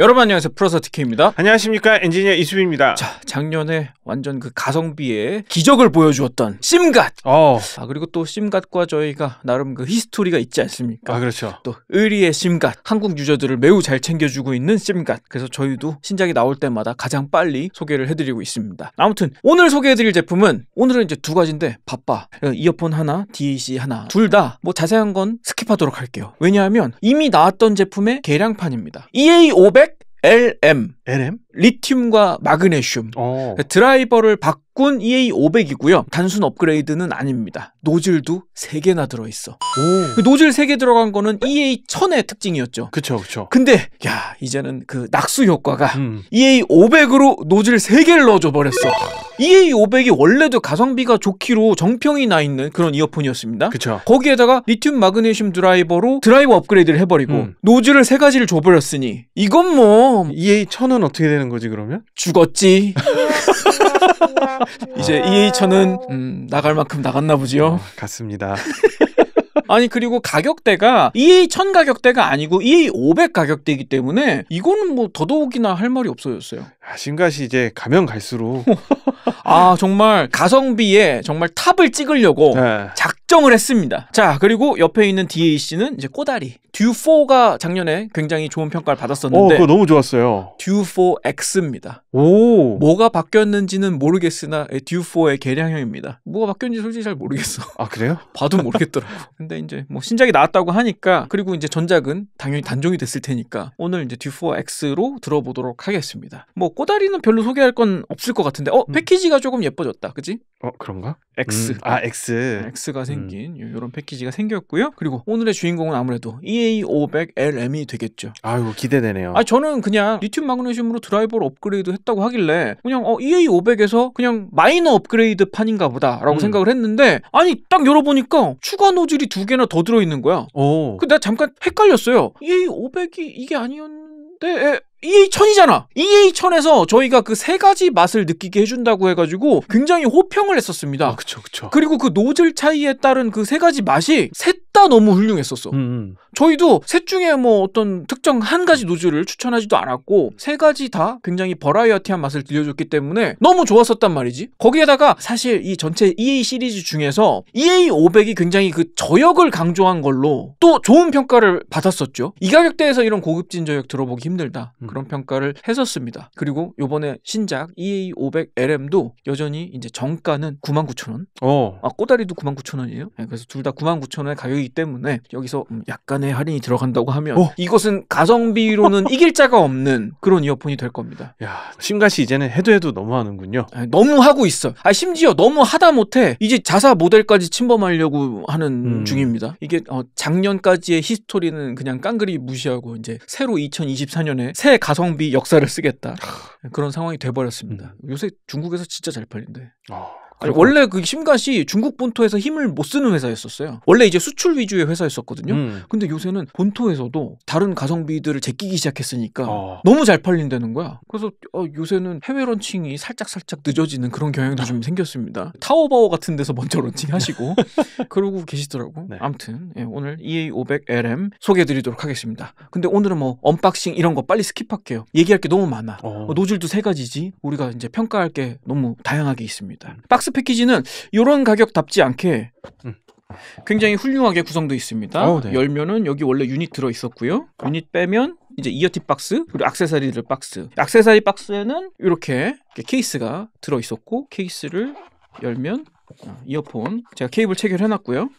여러분 안녕하세요. 프로서티케입니다. 안녕하십니까. 엔지니어 이수빈입니다. 자, 작년에 완전 그 가성비의 기적을 보여주었던 심갓. 어. 아, 그리고 또 심갓과 저희가 나름 그 히스토리가 있지 않습니까? 아, 그렇죠. 또 의리의 심갓. 한국 유저들을 매우 잘 챙겨주고 있는 심갓. 그래서 저희도 신작이 나올 때마다 가장 빨리 소개를 해드리고 있습니다. 아무튼 오늘 소개해드릴 제품은 오늘은 이제 두 가지인데 바빠. 이어폰 하나, DAC 하나. 둘 다 뭐 자세한 건 스킵하도록 할게요. 왜냐하면 이미 나왔던 제품의 개량판입니다. EA500 LM. LM? 리튬과 마그네슘. 어. 드라이버를 박 적군 EA500이고요. 단순 업그레이드는 아닙니다. 노즐도 3개나 들어있어. 오. 그 노즐 3개 들어간 거는 EA1000의 특징이었죠. 그쵸, 그쵸. 근데, 야, 이제는 그 낙수 효과가 음. EA500으로 노즐 3개를 넣어줘버렸어. EA500이 원래도 가성비가 좋기로 정평이 나 있는 그런 이어폰이었습니다. 그쵸. 거기에다가 리튬 마그네슘 드라이버로 드라이버 업그레이드를 해버리고 음. 노즐을 세 가지를 줘버렸으니 이건 뭐 EA1000은 어떻게 되는 거지 그러면? 죽었지. 이제 EA천은 음, 나갈 만큼 나갔나 보지요. 어, 같습니다. 아니 그리고 가격대가 EA 1000 가격대가 아니고 EA 500 가격대이기 때문에 이거는 뭐 더더욱이나 할 말이 없어졌어요. 아신가시 이제 가면 갈수록 아 정말 가성비에 정말 탑을 찍으려고 네. 작정을 했습니다. 자 그리고 옆에 있는 DAC는 이제 꼬다리 듀4가 작년에 굉장히 좋은 평가를 받았었는데 어, 그거 너무 좋았어요. 듀4X입니다. 오. 뭐가 바뀌었는지는 모르겠으나 예, 듀4의 개량형입니다. 뭐가 바뀌었는지 솔직히 잘 모르겠어. 아, 그래요? 봐도 모르겠더라고. 근데 이제 뭐 신작이 나왔다고 하니까 그리고 이제 전작은 당연히 단종이 됐을 테니까 오늘 이제 듀4X로 들어보도록 하겠습니다. 뭐 꼬다리는 별로 소개할 건 없을 것 같은데 어, 음. 패키지가 조금 예뻐졌다. 그지 어, 그런가? X. 음. 아, X. X가 음. 생긴 음. 이런 패키지가 생겼고요. 그리고 오늘의 주인공은 아무래도 EA K500LM이 되겠죠. 아유 기대되네요. 아 저는 그냥 리튬 마그네슘으로 드라이버를 업그레이드 했다고 하길래 그냥 어, EA500에서 그냥 마이너 업그레이드 판인가 보다라고 음. 생각을 했는데 아니 딱 열어보니까 추가 노즐이 두 개나 더 들어있는 거야. 오. 그 내가 잠깐 헷갈렸어요. EA500이 이게 아니었는데 에, EA1000이잖아! EA1000에서 저희가 그 세 가지 맛을 느끼게 해준다고 해가지고 굉장히 호평을 했었습니다. 아, 그쵸, 그쵸. 그리고 그 노즐 차이에 따른 그 세 가지 맛이 셋 다 너무 훌륭했었어. 음, 음. 저희도 셋 중에 뭐 어떤 특정 한 가지 노즐을 추천하지도 않았고 세 가지 다 굉장히 버라이어티한 맛을 들려줬기 때문에 너무 좋았었단 말이지. 거기에다가 사실 이 전체 EA 시리즈 중에서 EA 500이 굉장히 그 저역을 강조한 걸로 또 좋은 평가를 받았었죠. 이 가격대에서 이런 고급진 저역 들어보기 힘들다. 음. 그런 평가를 했었습니다. 그리고 요번에 신작 EA 500 LM도 여전히 이제 정가는 99,000원. 어. 아, 꼬다리도 99,000원이에요. 네, 그래서 둘 다 99,000원의 가격이기 때문에 여기서 음, 약간의 1 0 할인이 들어간다고 하면 어? 이것은 가성비로는 이길 자가 없는 그런 이어폰이 될 겁니다. 야, 심가시 이제는 해도 해도 너무 하는군요. 아 너무 하고 있어. 아, 심지어 너무 하다 못해 이제 자사 모델까지 침범하려고 하는 음. 중입니다. 이게 어, 작년까지의 히스토리는 그냥 깡그리 무시하고 이제 새로 2024년에 새 가성비 역사를 쓰겠다. 그런 상황이 돼버렸습니다. 음. 요새 중국에서 진짜 잘 팔린대. 어. 아니, 원래 그 심가시 중국 본토에서 힘을 못 쓰는 회사였었어요. 원래 이제 수출 위주의 회사였었거든요. 음. 근데 요새는 본토에서도 다른 가성비들을 제끼기 시작했으니까 어. 너무 잘 팔린다는 거야. 그래서 어, 요새는 해외 런칭이 살짝 살짝 늦어지는 그런 경향도 좀 생겼습니다. 타오바오 같은 데서 먼저 런칭하시고 그러고 계시더라고. 네. 아무튼 예, 오늘 EA500LM 소개해드리도록 하겠습니다. 근데 오늘은 뭐 언박싱 이런 거 빨리 스킵할게요. 얘기할 게 너무 많아. 어. 어 노즐도 세 가지지 우리가 이제 평가할 게 너무 다양하게 있습니다. 음. 박스 플렉스 패키지는 이런 가격답지 않게 음. 굉장히 훌륭하게 구성되어 있습니다. 오, 네. 열면은 여기 원래 유닛 들어 있었고요. 유닛 빼면 이제 이어팁 박스 그리고 악세사리들 박스. 악세사리 박스에는 이렇게 케이스가 들어 있었고 케이스를 열면 이어폰 제가 케이블 체결해놨고요.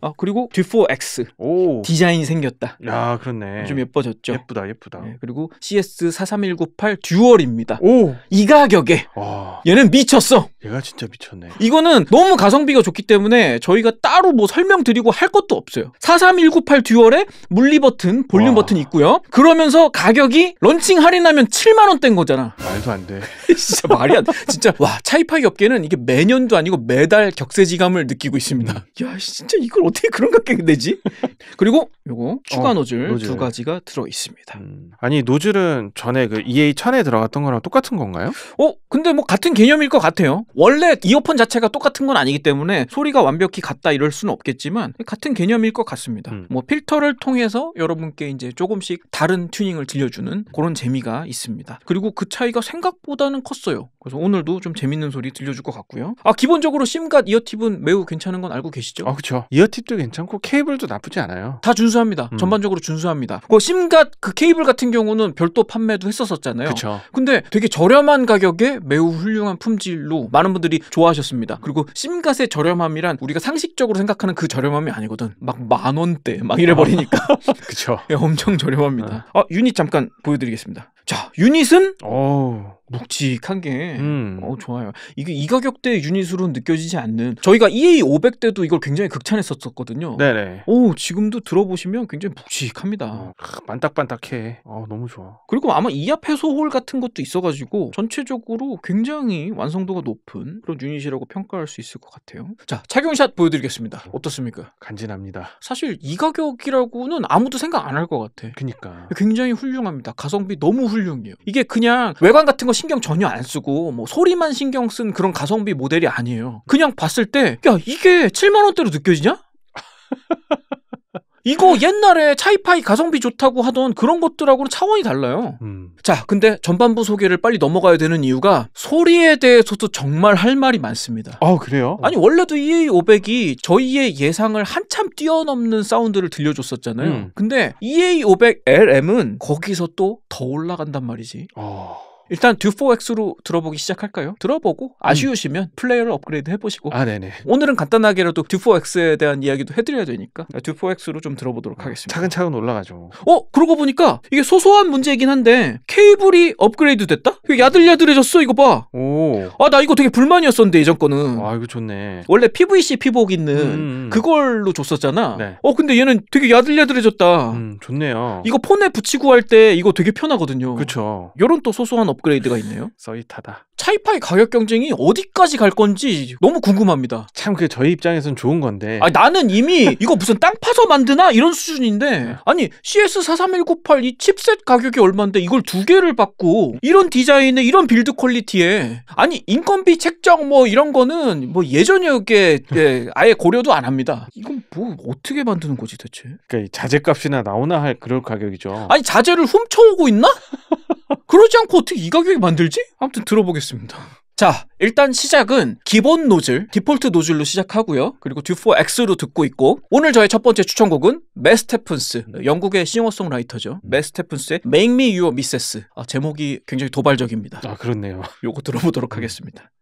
아 어, 그리고 듀포 x 오. 디자인 생겼다. 아 그렇네. 좀 예뻐졌죠. 예쁘다 예쁘다. 네, 그리고 CS 43198 듀얼입니다. 오이 가격에 와. 얘는 미쳤어. 얘가 진짜 미쳤네. 이거는 너무 가성비가 좋기 때문에 저희가 따로 뭐 설명드리고 할 것도 없어요. 43198 듀얼에 물리 버튼 볼륨 와. 버튼 있고요. 그러면서 가격이 런칭 할인하면 7만 원대인 거잖아. 말도 안 돼. 진짜 말이 안 돼. 진짜 와 차이파이 업계는 이게 매년도 아니고 매달 쌀 격세지감을 느끼고 있습니다. 음. 야, 진짜 이걸 어떻게 그런 가격이 되지? 그리고 요거 추가 어, 노즐, 노즐. 두 가지가 들어 있습니다. 음. 아니 노즐은 전에 그 EA 1 0에 들어갔던 거랑 똑같은 건가요? 어, 근데 뭐 같은 개념일 것 같아요. 원래 이어폰 자체가 똑같은 건 아니기 때문에 소리가 완벽히 같다 이럴 수는 없겠지만 같은 개념일 것 같습니다. 음. 뭐 필터를 통해서 여러분께 이제 조금씩 다른 튜닝을 들려주는 그런 재미가 있습니다. 그리고 그 차이가 생각보다는 컸어요. 그래서 오늘도 좀 재밌는 소리 들려줄 것 같고요. 아 기본적으로 심 온갖 이어팁은 매우 괜찮은 건 알고 계시죠? 아 그렇죠. 이어팁도 괜찮고 케이블도 나쁘지 않아요. 다 준수합니다. 음. 전반적으로 준수합니다. 그 심갓 그 케이블 같은 경우는 별도 판매도 했었었잖아요. 그렇죠. 근데 되게 저렴한 가격에 매우 훌륭한 품질로 많은 분들이 좋아하셨습니다. 그리고 심갓의 저렴함이란 우리가 상식적으로 생각하는 그 저렴함이 아니거든. 막 만 원대 막 이래 버리니까. 그렇죠. 엄청 저렴합니다. 네. 아 유닛 잠깐 보여드리겠습니다. 자 유닛은 오. 묵직한 게 음. 어, 좋아요. 이게 이 가격대 유닛으로 느껴지지 않는 저희가 EA 500대도 이걸 굉장히 극찬했었거든요. 네네. 오 지금도 들어보시면 굉장히 묵직합니다. 어, 반딱반딱해. 어, 너무 좋아. 그리고 아마 이 앞에 소홀 같은 것도 있어가지고 전체적으로 굉장히 완성도가 높은 그런 유닛이라고 평가할 수 있을 것 같아요. 자 착용샷 보여드리겠습니다. 어떻습니까? 간지납니다. 사실 이 가격이라고는 아무도 생각 안 할 것 같아. 그니까. 굉장히 훌륭합니다. 가성비 너무 훌륭해요. 이게 그냥 외관 같은 거 신경 전혀 안 쓰고 뭐 소리만 신경 쓴 그런 가성비 모델이 아니에요. 그냥 봤을 때 야 이게 7만 원대로 느껴지냐? 이거 옛날에 차이파이 가성비 좋다고 하던 그런 것들하고는 차원이 달라요. 음. 자, 근데 전반부 소개를 빨리 넘어가야 되는 이유가 소리에 대해서도 정말 할 말이 많습니다. 아, 그래요? 아니, 원래도 EA500이 저희의 예상을 한참 뛰어넘는 사운드를 들려줬었잖아요. 음. 근데 EA500LM은 거기서 또 더 올라간단 말이지. 어... 일단 듀포엑스로 들어보기 시작할까요? 들어보고 음. 아쉬우시면 음. 플레이어를 업그레이드 해보시고 아, 네네. 오늘은 간단하게라도 듀포엑스에 대한 이야기도 해드려야 되니까 듀포엑스로 좀 들어보도록 어, 하겠습니다. 차근차근 올라가죠. 어? 그러고 보니까 이게 소소한 문제이긴 한데 케이블이 업그레이드 됐다? 야들야들해졌어 이거 봐. 오. 아나 이거 되게 불만이었었는데 이전 거는. 아 이거 좋네. 원래 PVC 피복 있는 음, 음, 음. 그걸로 줬었잖아. 네. 어 근데 얘는 되게 야들야들해졌다. 음, 좋네요. 이거 폰에 붙이고 할 때 이거 되게 편하거든요. 그렇죠. 요런 또 소소한 업 업그레이드가 있네요. 서이타다 차이파이 가격 경쟁이 어디까지 갈 건지 너무 궁금합니다. 참 그게 저희 입장에선 좋은 건데. 아 나는 이미 이거 무슨 땅 파서 만드나 이런 수준인데 네. 아니 CS43198 이 칩셋 가격이 얼마인데 이걸 두 개를 받고 이런 디자인에 이런 빌드 퀄리티에 아니 인건비 책정 뭐 이런 거는 뭐 예전역에 예, 아예 고려도 안 합니다. 이건 뭐 어떻게 만드는 거지 대체? 그러니까 자재값이나 나오나 할 그럴 가격이죠. 아니 자재를 훔쳐오고 있나? 그러지 않고 어떻게 이 가격에 만들지? 아무튼 들어보겠습니다. 자, 일단 시작은 기본 노즐, 디폴트 노즐로 시작하고요. 그리고 듀포 x 로 듣고 있고 오늘 저의 첫 번째 추천곡은 메스테픈스, 영국의 싱어송라이터죠. 메스테픈스의 Make Me Your m i s 아, 제목이 굉장히 도발적입니다. 아, 그렇네요. 요거 들어보도록 하겠습니다.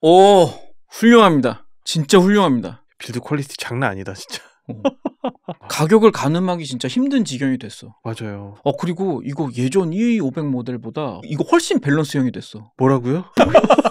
오, 훌륭합니다. 진짜 훌륭합니다. 빌드 퀄리티 장난 아니다, 진짜. 어. 아. 가격을 가늠하기 진짜 힘든 지경이 됐어. 맞아요. 어 그리고 이거 예전 E500 모델보다 이거 훨씬 밸런스형이 됐어. 뭐라고요?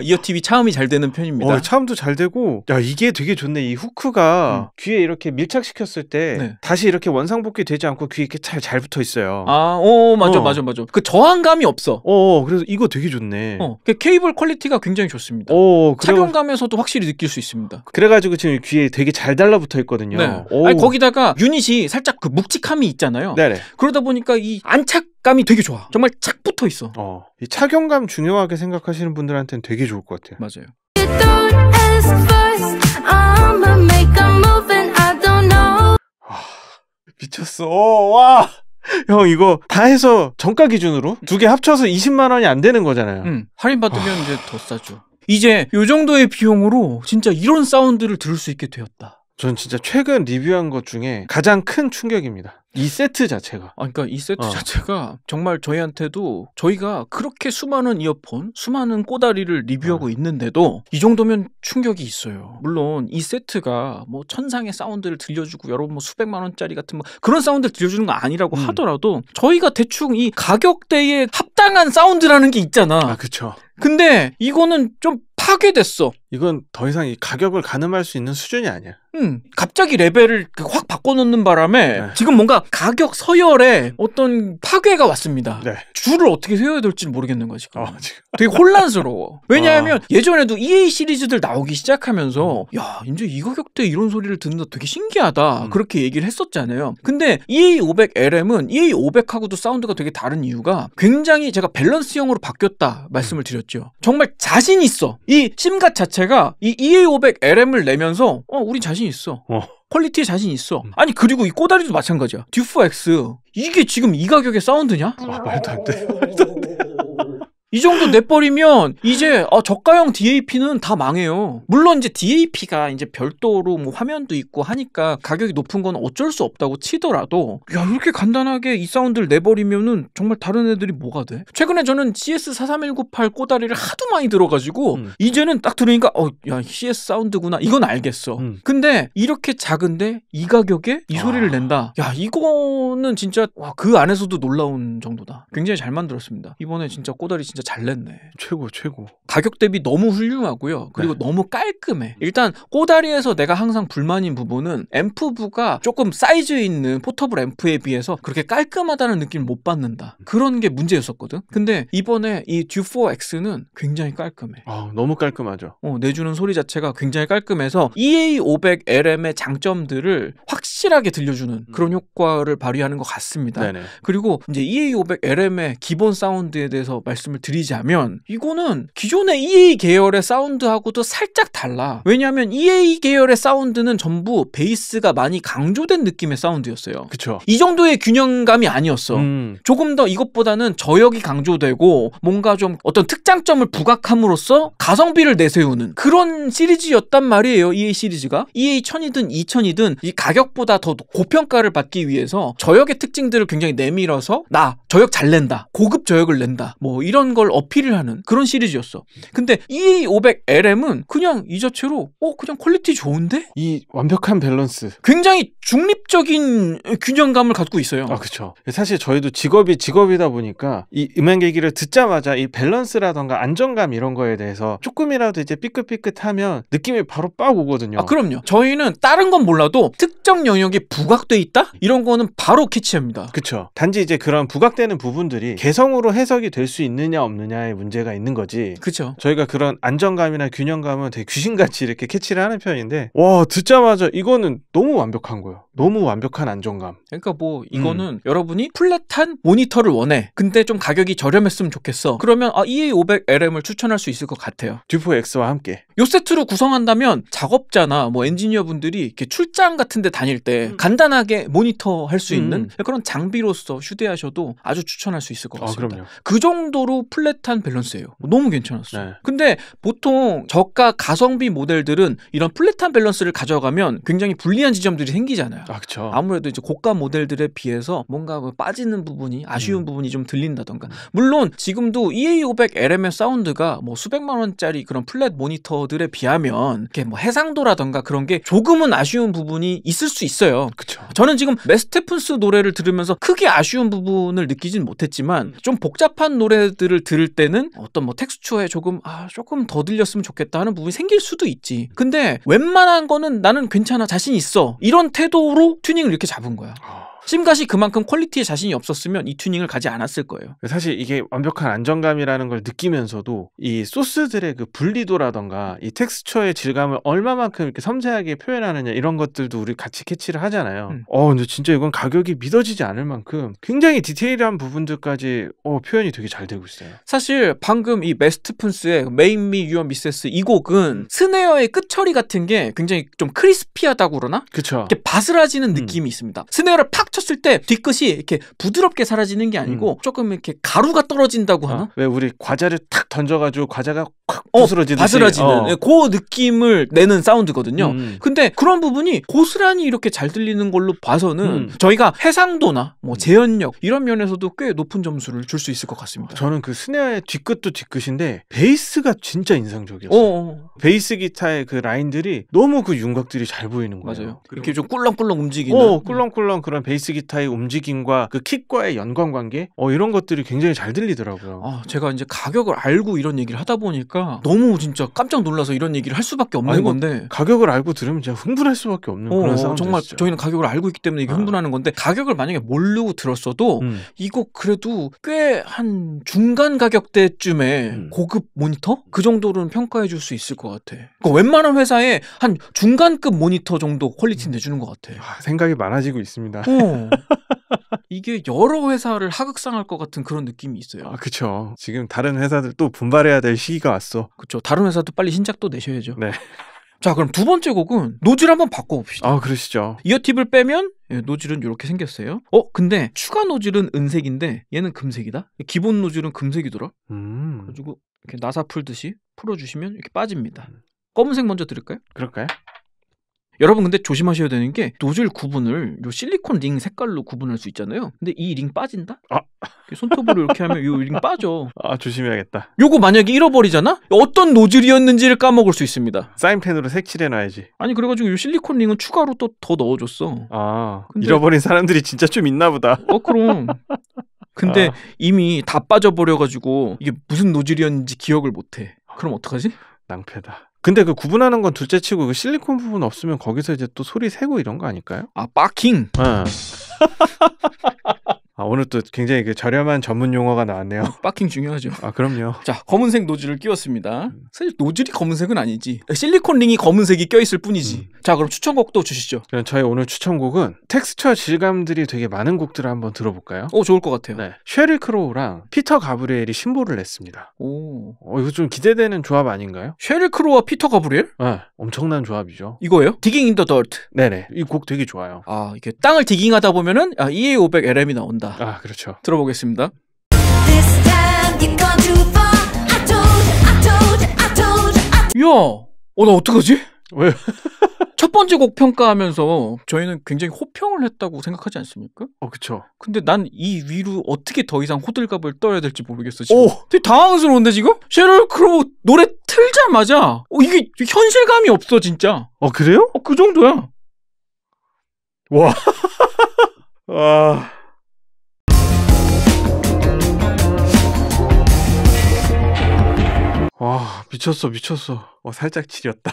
이어 TV 차음이 잘 되는 편입니다. 어, 차음도 잘 되고 야 이게 되게 좋네. 이 후크가 음. 귀에 이렇게 밀착시켰을 때 네. 다시 이렇게 원상복귀 되지 않고 귀에 이렇게 잘, 잘 붙어 있어요. 아, 어, 맞아, 어. 맞아, 맞아. 그 저항감이 없어. 어, 어 그래서 이거 되게 좋네. 어, 그 케이블 퀄리티가 굉장히 좋습니다. 어, 그래 착용감에서도 확실히 느낄 수 있습니다. 그래가지고 지금 귀에 되게 잘 달라붙어 있거든요. 네. 아니, 거기다 거기다가 유닛이 살짝 그 묵직함이 있잖아요. 네네. 그러다 보니까 이 안착감이 되게 좋아. 정말 착 붙어 있어. 어, 이 착용감 중요하게 생각하시는 분들한테는 되게 좋을 것 같아요. 맞아요. 아, 미쳤어. 와. 형 이거 다 해서 정가 기준으로 음. 두개 합쳐서 20만 원이 안 되는 거잖아요. 음, 할인 받으면 아... 이제 더 싸죠. 이제 요 정도의 비용으로 진짜 이런 사운드를 들을 수 있게 되었다. 저는 진짜 최근 리뷰한 것 중에 가장 큰 충격입니다. 이 세트 자체가. 아, 그러니까 이 세트 어. 자체가 정말 저희한테도 저희가 그렇게 수많은 이어폰, 수많은 꼬다리를 리뷰하고 어. 있는데도 이 정도면 충격이 있어요. 물론 이 세트가 뭐 천상의 사운드를 들려주고 여러분 뭐 수백만 원짜리 같은 뭐 그런 사운드를 들려주는 거 아니라고 음. 하더라도 저희가 대충 이 가격대에 합당한 사운드라는 게 있잖아. 아, 그렇죠. 근데 이거는 좀 파괴됐어. 이건 더 이상 이 가격을 가늠할 수 있는 수준이 아니야. 음, 갑자기 레벨을 그 확 바꿔놓는 바람에 네. 지금 뭔가 가격 서열에 어떤 파괴가 왔습니다. 네. 줄을 어떻게 세워야 될지 모르겠는 거지. 어, 아, 지금. 되게 혼란스러워. 왜냐하면 어. 예전에도 EA 시리즈들 나오기 시작하면서 음. 야 이제 이 가격대 이런 소리를 듣는다 되게 신기하다 음. 그렇게 얘기를 했었잖아요. 근데 EA 500 LM은 EA 500하고도 사운드가 되게 다른 이유가 굉장히 제가 밸런스형으로 바뀌었다 말씀을 드렸죠. 정말 자신 있어. 이 심갓 자체가 이 EA500 LM을 내면서 어 우린 자신 있어 어. 퀄리티에 자신 있어 음. 아니 그리고 이 꼬다리도 마찬가지야 듀프 X 이게 지금 이 가격에 사운드냐? 아 말도 안 돼 말도 안돼 이 정도 내버리면 이제 아, 저가형 DAP는 다 망해요. 물론 이제 DAP가 이제 별도로 뭐 화면도 있고 하니까 가격이 높은 건 어쩔 수 없다고 치더라도 야 이렇게 간단하게 이 사운드를 내버리면은 정말 다른 애들이 뭐가 돼? 최근에 저는 CS 43198 꼬다리를 하도 많이 들어가지고 음. 이제는 딱 들으니까 어야 CS 사운드구나 이건 알겠어. 음. 근데 이렇게 작은데 이 가격에 이 아. 소리를 낸다. 야 이거는 진짜 와, 그 안에서도 놀라운 정도다. 굉장히 잘 만들었습니다. 이번에 진짜 꼬다리 진짜 진짜 잘 냈네. 최고, 최고. 가격 대비 너무 훌륭하고요. 그리고 네. 너무 깔끔해. 일단 꼬다리에서 내가 항상 불만인 부분은 앰프부가 조금 사이즈 있는 포터블 앰프에 비해서 그렇게 깔끔하다는 느낌을 못 받는다. 음. 그런 게 문제였었거든. 근데 이번에 이 듀4X는 굉장히 깔끔해. 아, 너무 깔끔하죠. 어, 내주는 소리 자체가 굉장히 깔끔해서 EA500LM의 장점들을 확실하게 들려주는 음. 그런 효과를 발휘하는 것 같습니다. 네네. 그리고 이제 EA500LM의 기본 사운드에 대해서 말씀을 드리자면 이거는 기존의 EA 계열의 사운드하고도 살짝 달라. 왜냐하면 EA 계열의 사운드는 전부 베이스가 많이 강조된 느낌의 사운드였어요. 그쵸. 이 정도의 균형감이 아니었어. 음. 조금 더 이것보다는 저역이 강조되고 뭔가 좀 어떤 특장점을 부각함으로써 가성비를 내세우는 그런 시리즈였단 말이에요. EA 시리즈가. EA 1000이든 2000이든 e 이 가격보다 더 고평가를 받기 위해서 저역의 특징들을 굉장히 내밀어서 나 저역 잘 낸다. 고급 저역을 낸다. 뭐 이런 걸 어필을 하는 그런 시리즈였어. 근데 E500LM은 그냥 이 자체로 어 그냥 퀄리티 좋은데? 이 완벽한 밸런스. 굉장히 중립적인 균형감을 갖고 있어요. 아 그렇죠. 사실 저희도 직업이 직업이다 보니까 이 음향 계기를 듣자마자 이 밸런스라던가 안정감 이런 거에 대해서 조금이라도 이제 삐끗삐끗하면 느낌이 바로 빡 오거든요. 아 그럼요. 저희는 다른 건 몰라도 특정 영역이 부각돼 있다 이런 거는 바로 캐치합니다. 그렇죠. 단지 이제 그런 부각되는 부분들이 개성으로 해석이 될 수 있느냐 없느냐의 문제가 있는 거지. 그렇죠. 저희가 그런 안정감이나 균형감은 되게 귀신같이 이렇게 캐치를 하는 편인데 와 듣자마자 이거는 너무 완벽한 거예요. 너무 완벽한 안정감. 그러니까 뭐 음. 이거는 음. 여러분이 플랫한 모니터를 원해. 근데 좀 가격이 저렴했으면 좋겠어. 그러면 아, EA500LM을 추천할 수 있을 것 같아요. 듀포 X와 함께. 요 세트로 구성한다면 작업자나 뭐 엔지니어분들이 이렇게 출장 같은 데 다닐 때 음. 간단하게 모니터 할 수 있는 음. 그런 장비로서 휴대하셔도 아주 추천할 수 있을 것 아, 같습니다. 아, 그 정도로 플랫한 밸런스예요. 너무 괜찮았어. 네. 근데 보통 저가 가성비 모델들은 이런 플랫한 밸런스를 가져가면 굉장히 불리한 지점들이 생기잖아요. 아, 그렇죠. 아무래도 이제 고가 모델들에 비해서 뭔가 그 빠지는 부분이 아쉬운 음. 부분이 좀 들린다던가. 음. 물론 지금도 EA500 LM의 사운드가 뭐 수백만 원짜리 그런 플랫 모니터들에 비하면 이렇게 뭐 해상도라던가 그런 게 조금은 아쉬운 부분이 있을 수 있어요. 그렇죠. 저는 지금 메스테픈스 노래를 들으면서 크게 아쉬운 부분을 느끼진 못했지만 좀 복잡한 노래들을 들을 때는 어떤 뭐 텍스처에 조금 아 조금 더 들렸으면 좋겠다 하는 부분이 생길 수도 있지. 근데 웬만한 거는 나는 괜찮아 자신 있어 이런 태도로 튜닝을 이렇게 잡은 거야. 아. 심가시 그만큼 퀄리티에 자신이 없었으면 이 튜닝을 가지 않았을 거예요. 사실 이게 완벽한 안정감이라는 걸 느끼면서도 이 소스들의 그 분리도라던가 이 텍스처의 질감을 얼마만큼 이렇게 섬세하게 표현하느냐 이런 것들도 우리 같이 캐치를 하잖아요. 음. 어, 근데 진짜 이건 가격이 믿어지지 않을 만큼 굉장히 디테일한 부분들까지 어, 표현이 되게 잘 되고 있어요. 사실 방금 이 메스트푼스의 메인 미 유어 미세스 이 곡은 음. 스네어의 끝처리 같은 게 굉장히 좀 크리스피하다고 그러나? 그렇죠. 이렇게 바스라지는 음. 느낌이 음. 있습니다. 스네어를 팍 쳤을 때 뒤끝이 이렇게 부드럽게 사라지는 게 아니고 음. 조금 이렇게 가루가 떨어진다고 하나? 아, 왜 우리 과자를 탁 던져가지고 과자가 콱부스러지듯 어, 바스러지는 어. 그 느낌을 내는 사운드거든요. 음. 근데 그런 부분이 고스란히 이렇게 잘 들리는 걸로 봐서는 음. 저희가 해상도나 뭐 음. 재현력 이런 면에서도 꽤 높은 점수를 줄 수 있을 것 같습니다. 저는 그 스네어의 뒤끝도 뒤끝인데 베이스가 진짜 인상적이었어요. 어어. 어, 어. 베이스 기타의 그 라인들이 너무 그 윤곽들이 잘 보이는 거예요. 맞아요. 이렇게 좀 꿀렁꿀렁 움직이는 어, 꿀렁꿀렁 그런 베이스 베이스 기타의 움직임과 그 킥과의 연관 관계 어 이런 것들이 굉장히 잘 들리더라고요. 아, 제가 이제 가격을 알고 이런 얘기를 하다 보니까 너무 진짜 깜짝 놀라서 이런 얘기를 할 수밖에 없는 아니, 뭐 건데 가격을 알고 들으면 제가 흥분할 수밖에 없는 어, 그런 사운드 정말 있죠. 저희는 가격을 알고 있기 때문에 이게 아. 흥분하는 건데 가격을 만약에 모르고 들었어도 음. 이거 그래도 꽤 한 중간 가격대쯤에 음. 고급 모니터 그 정도로는 평가해 줄 수 있을 것 같아. 그러니까 웬만한 회사에 한 중간급 모니터 정도 퀄리티 음. 내주는 것 같아. 아, 생각이 많아지고 있습니다. 어, 이게 여러 회사를 하극상할 것 같은 그런 느낌이 있어요. 아, 그쵸. 지금 다른 회사들 또 분발해야 될 시기가 왔어. 그쵸. 다른 회사도 빨리 신작 도 내셔야죠. 네. 자, 그럼 두 번째 곡은 노즐 한번 바꿔봅시다. 아, 그러시죠. 이어팁을 빼면 예, 노즐은 이렇게 생겼어요. 어, 근데 추가 노즐은 은색인데 얘는 금색이다. 기본 노즐은 금색이더라. 음. 그래가지고 이렇게 나사 풀듯이 풀어주시면 이렇게 빠집니다. 음. 검은색 먼저 들을까요? 그럴까요? 여러분 근데 조심하셔야 되는 게 노즐 구분을 요 실리콘 링 색깔로 구분할 수 있잖아요. 근데 이 링 빠진다? 아. 손톱으로 이렇게 하면 요 링 빠져. 아 조심해야겠다. 요거 만약에 잃어버리잖아? 어떤 노즐이었는지를 까먹을 수 있습니다. 사인펜으로 색칠해놔야지. 아니 그래가지고 요 실리콘 링은 추가로 또 더 넣어줬어. 아 근데... 잃어버린 사람들이 진짜 좀 있나 보다. 어 그럼. 근데 아. 이미 다 빠져버려가지고 이게 무슨 노즐이었는지 기억을 못해. 그럼 어떡하지? 낭패다. 근데 그 구분하는 건 둘째 치고 그 실리콘 부분 없으면 거기서 이제 또 소리 새고 이런 거 아닐까요? 아, 빠킹. 네. 예. 아, 오늘 또 굉장히 그 저렴한 전문 용어가 나왔네요. 빠킹 어, 중요하죠. 아, 그럼요. 자, 검은색 노즐을 끼웠습니다. 음. 사실 노즐이 검은색은 아니지. 실리콘 링이 검은색이 껴있을 뿐이지. 음. 자, 그럼 추천곡도 주시죠. 그럼 저희 오늘 추천곡은 텍스처 질감들이 되게 많은 곡들을 한번 들어볼까요? 오, 어, 좋을 것 같아요. 네. 쉐리 크로우랑 피터 가브리엘이 신보를 냈습니다. 오. 어, 이거 좀 기대되는 조합 아닌가요? 쉐리 크로우와 피터 가브리엘? 네. 엄청난 조합이죠. 이거예요? 디깅 인더 덜트. 네네. 이 곡 되게 좋아요. 아, 이게 땅을 디깅하다 보면은 아, EA500 LM이 나온다. 겁니다. 아, 그렇죠. 들어보겠습니다. 야, 어, 나 어떡하지? 왜? 첫 번째 곡 평가하면서 저희는 굉장히 호평을 했다고 생각하지 않습니까? 어, 그쵸. 근데 난 이 위로 어떻게 더 이상 호들갑을 떠야 될지 모르겠어, 지금. 오! 되게 당황스러운데, 지금? 셰럴 크로우 노래 틀자마자, 어, 이게 현실감이 없어, 진짜. 어, 그래요? 어, 그 정도야. 와. 아. 와 미쳤어 미쳤어 어, 살짝 지렸다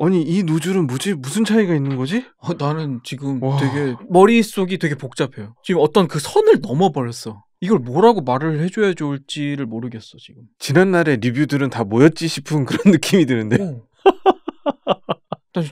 아니 이 누줄은 뭐지 무슨 차이가 있는 거지? 어, 나는 지금 와. 되게 머릿속이 되게 복잡해요 지금 어떤 그 선을 넘어버렸어 이걸 뭐라고 말을 해줘야 좋을지를 모르겠어 지금 지난날의 리뷰들은 다 뭐였지 싶은 그런 느낌이 드는데 어.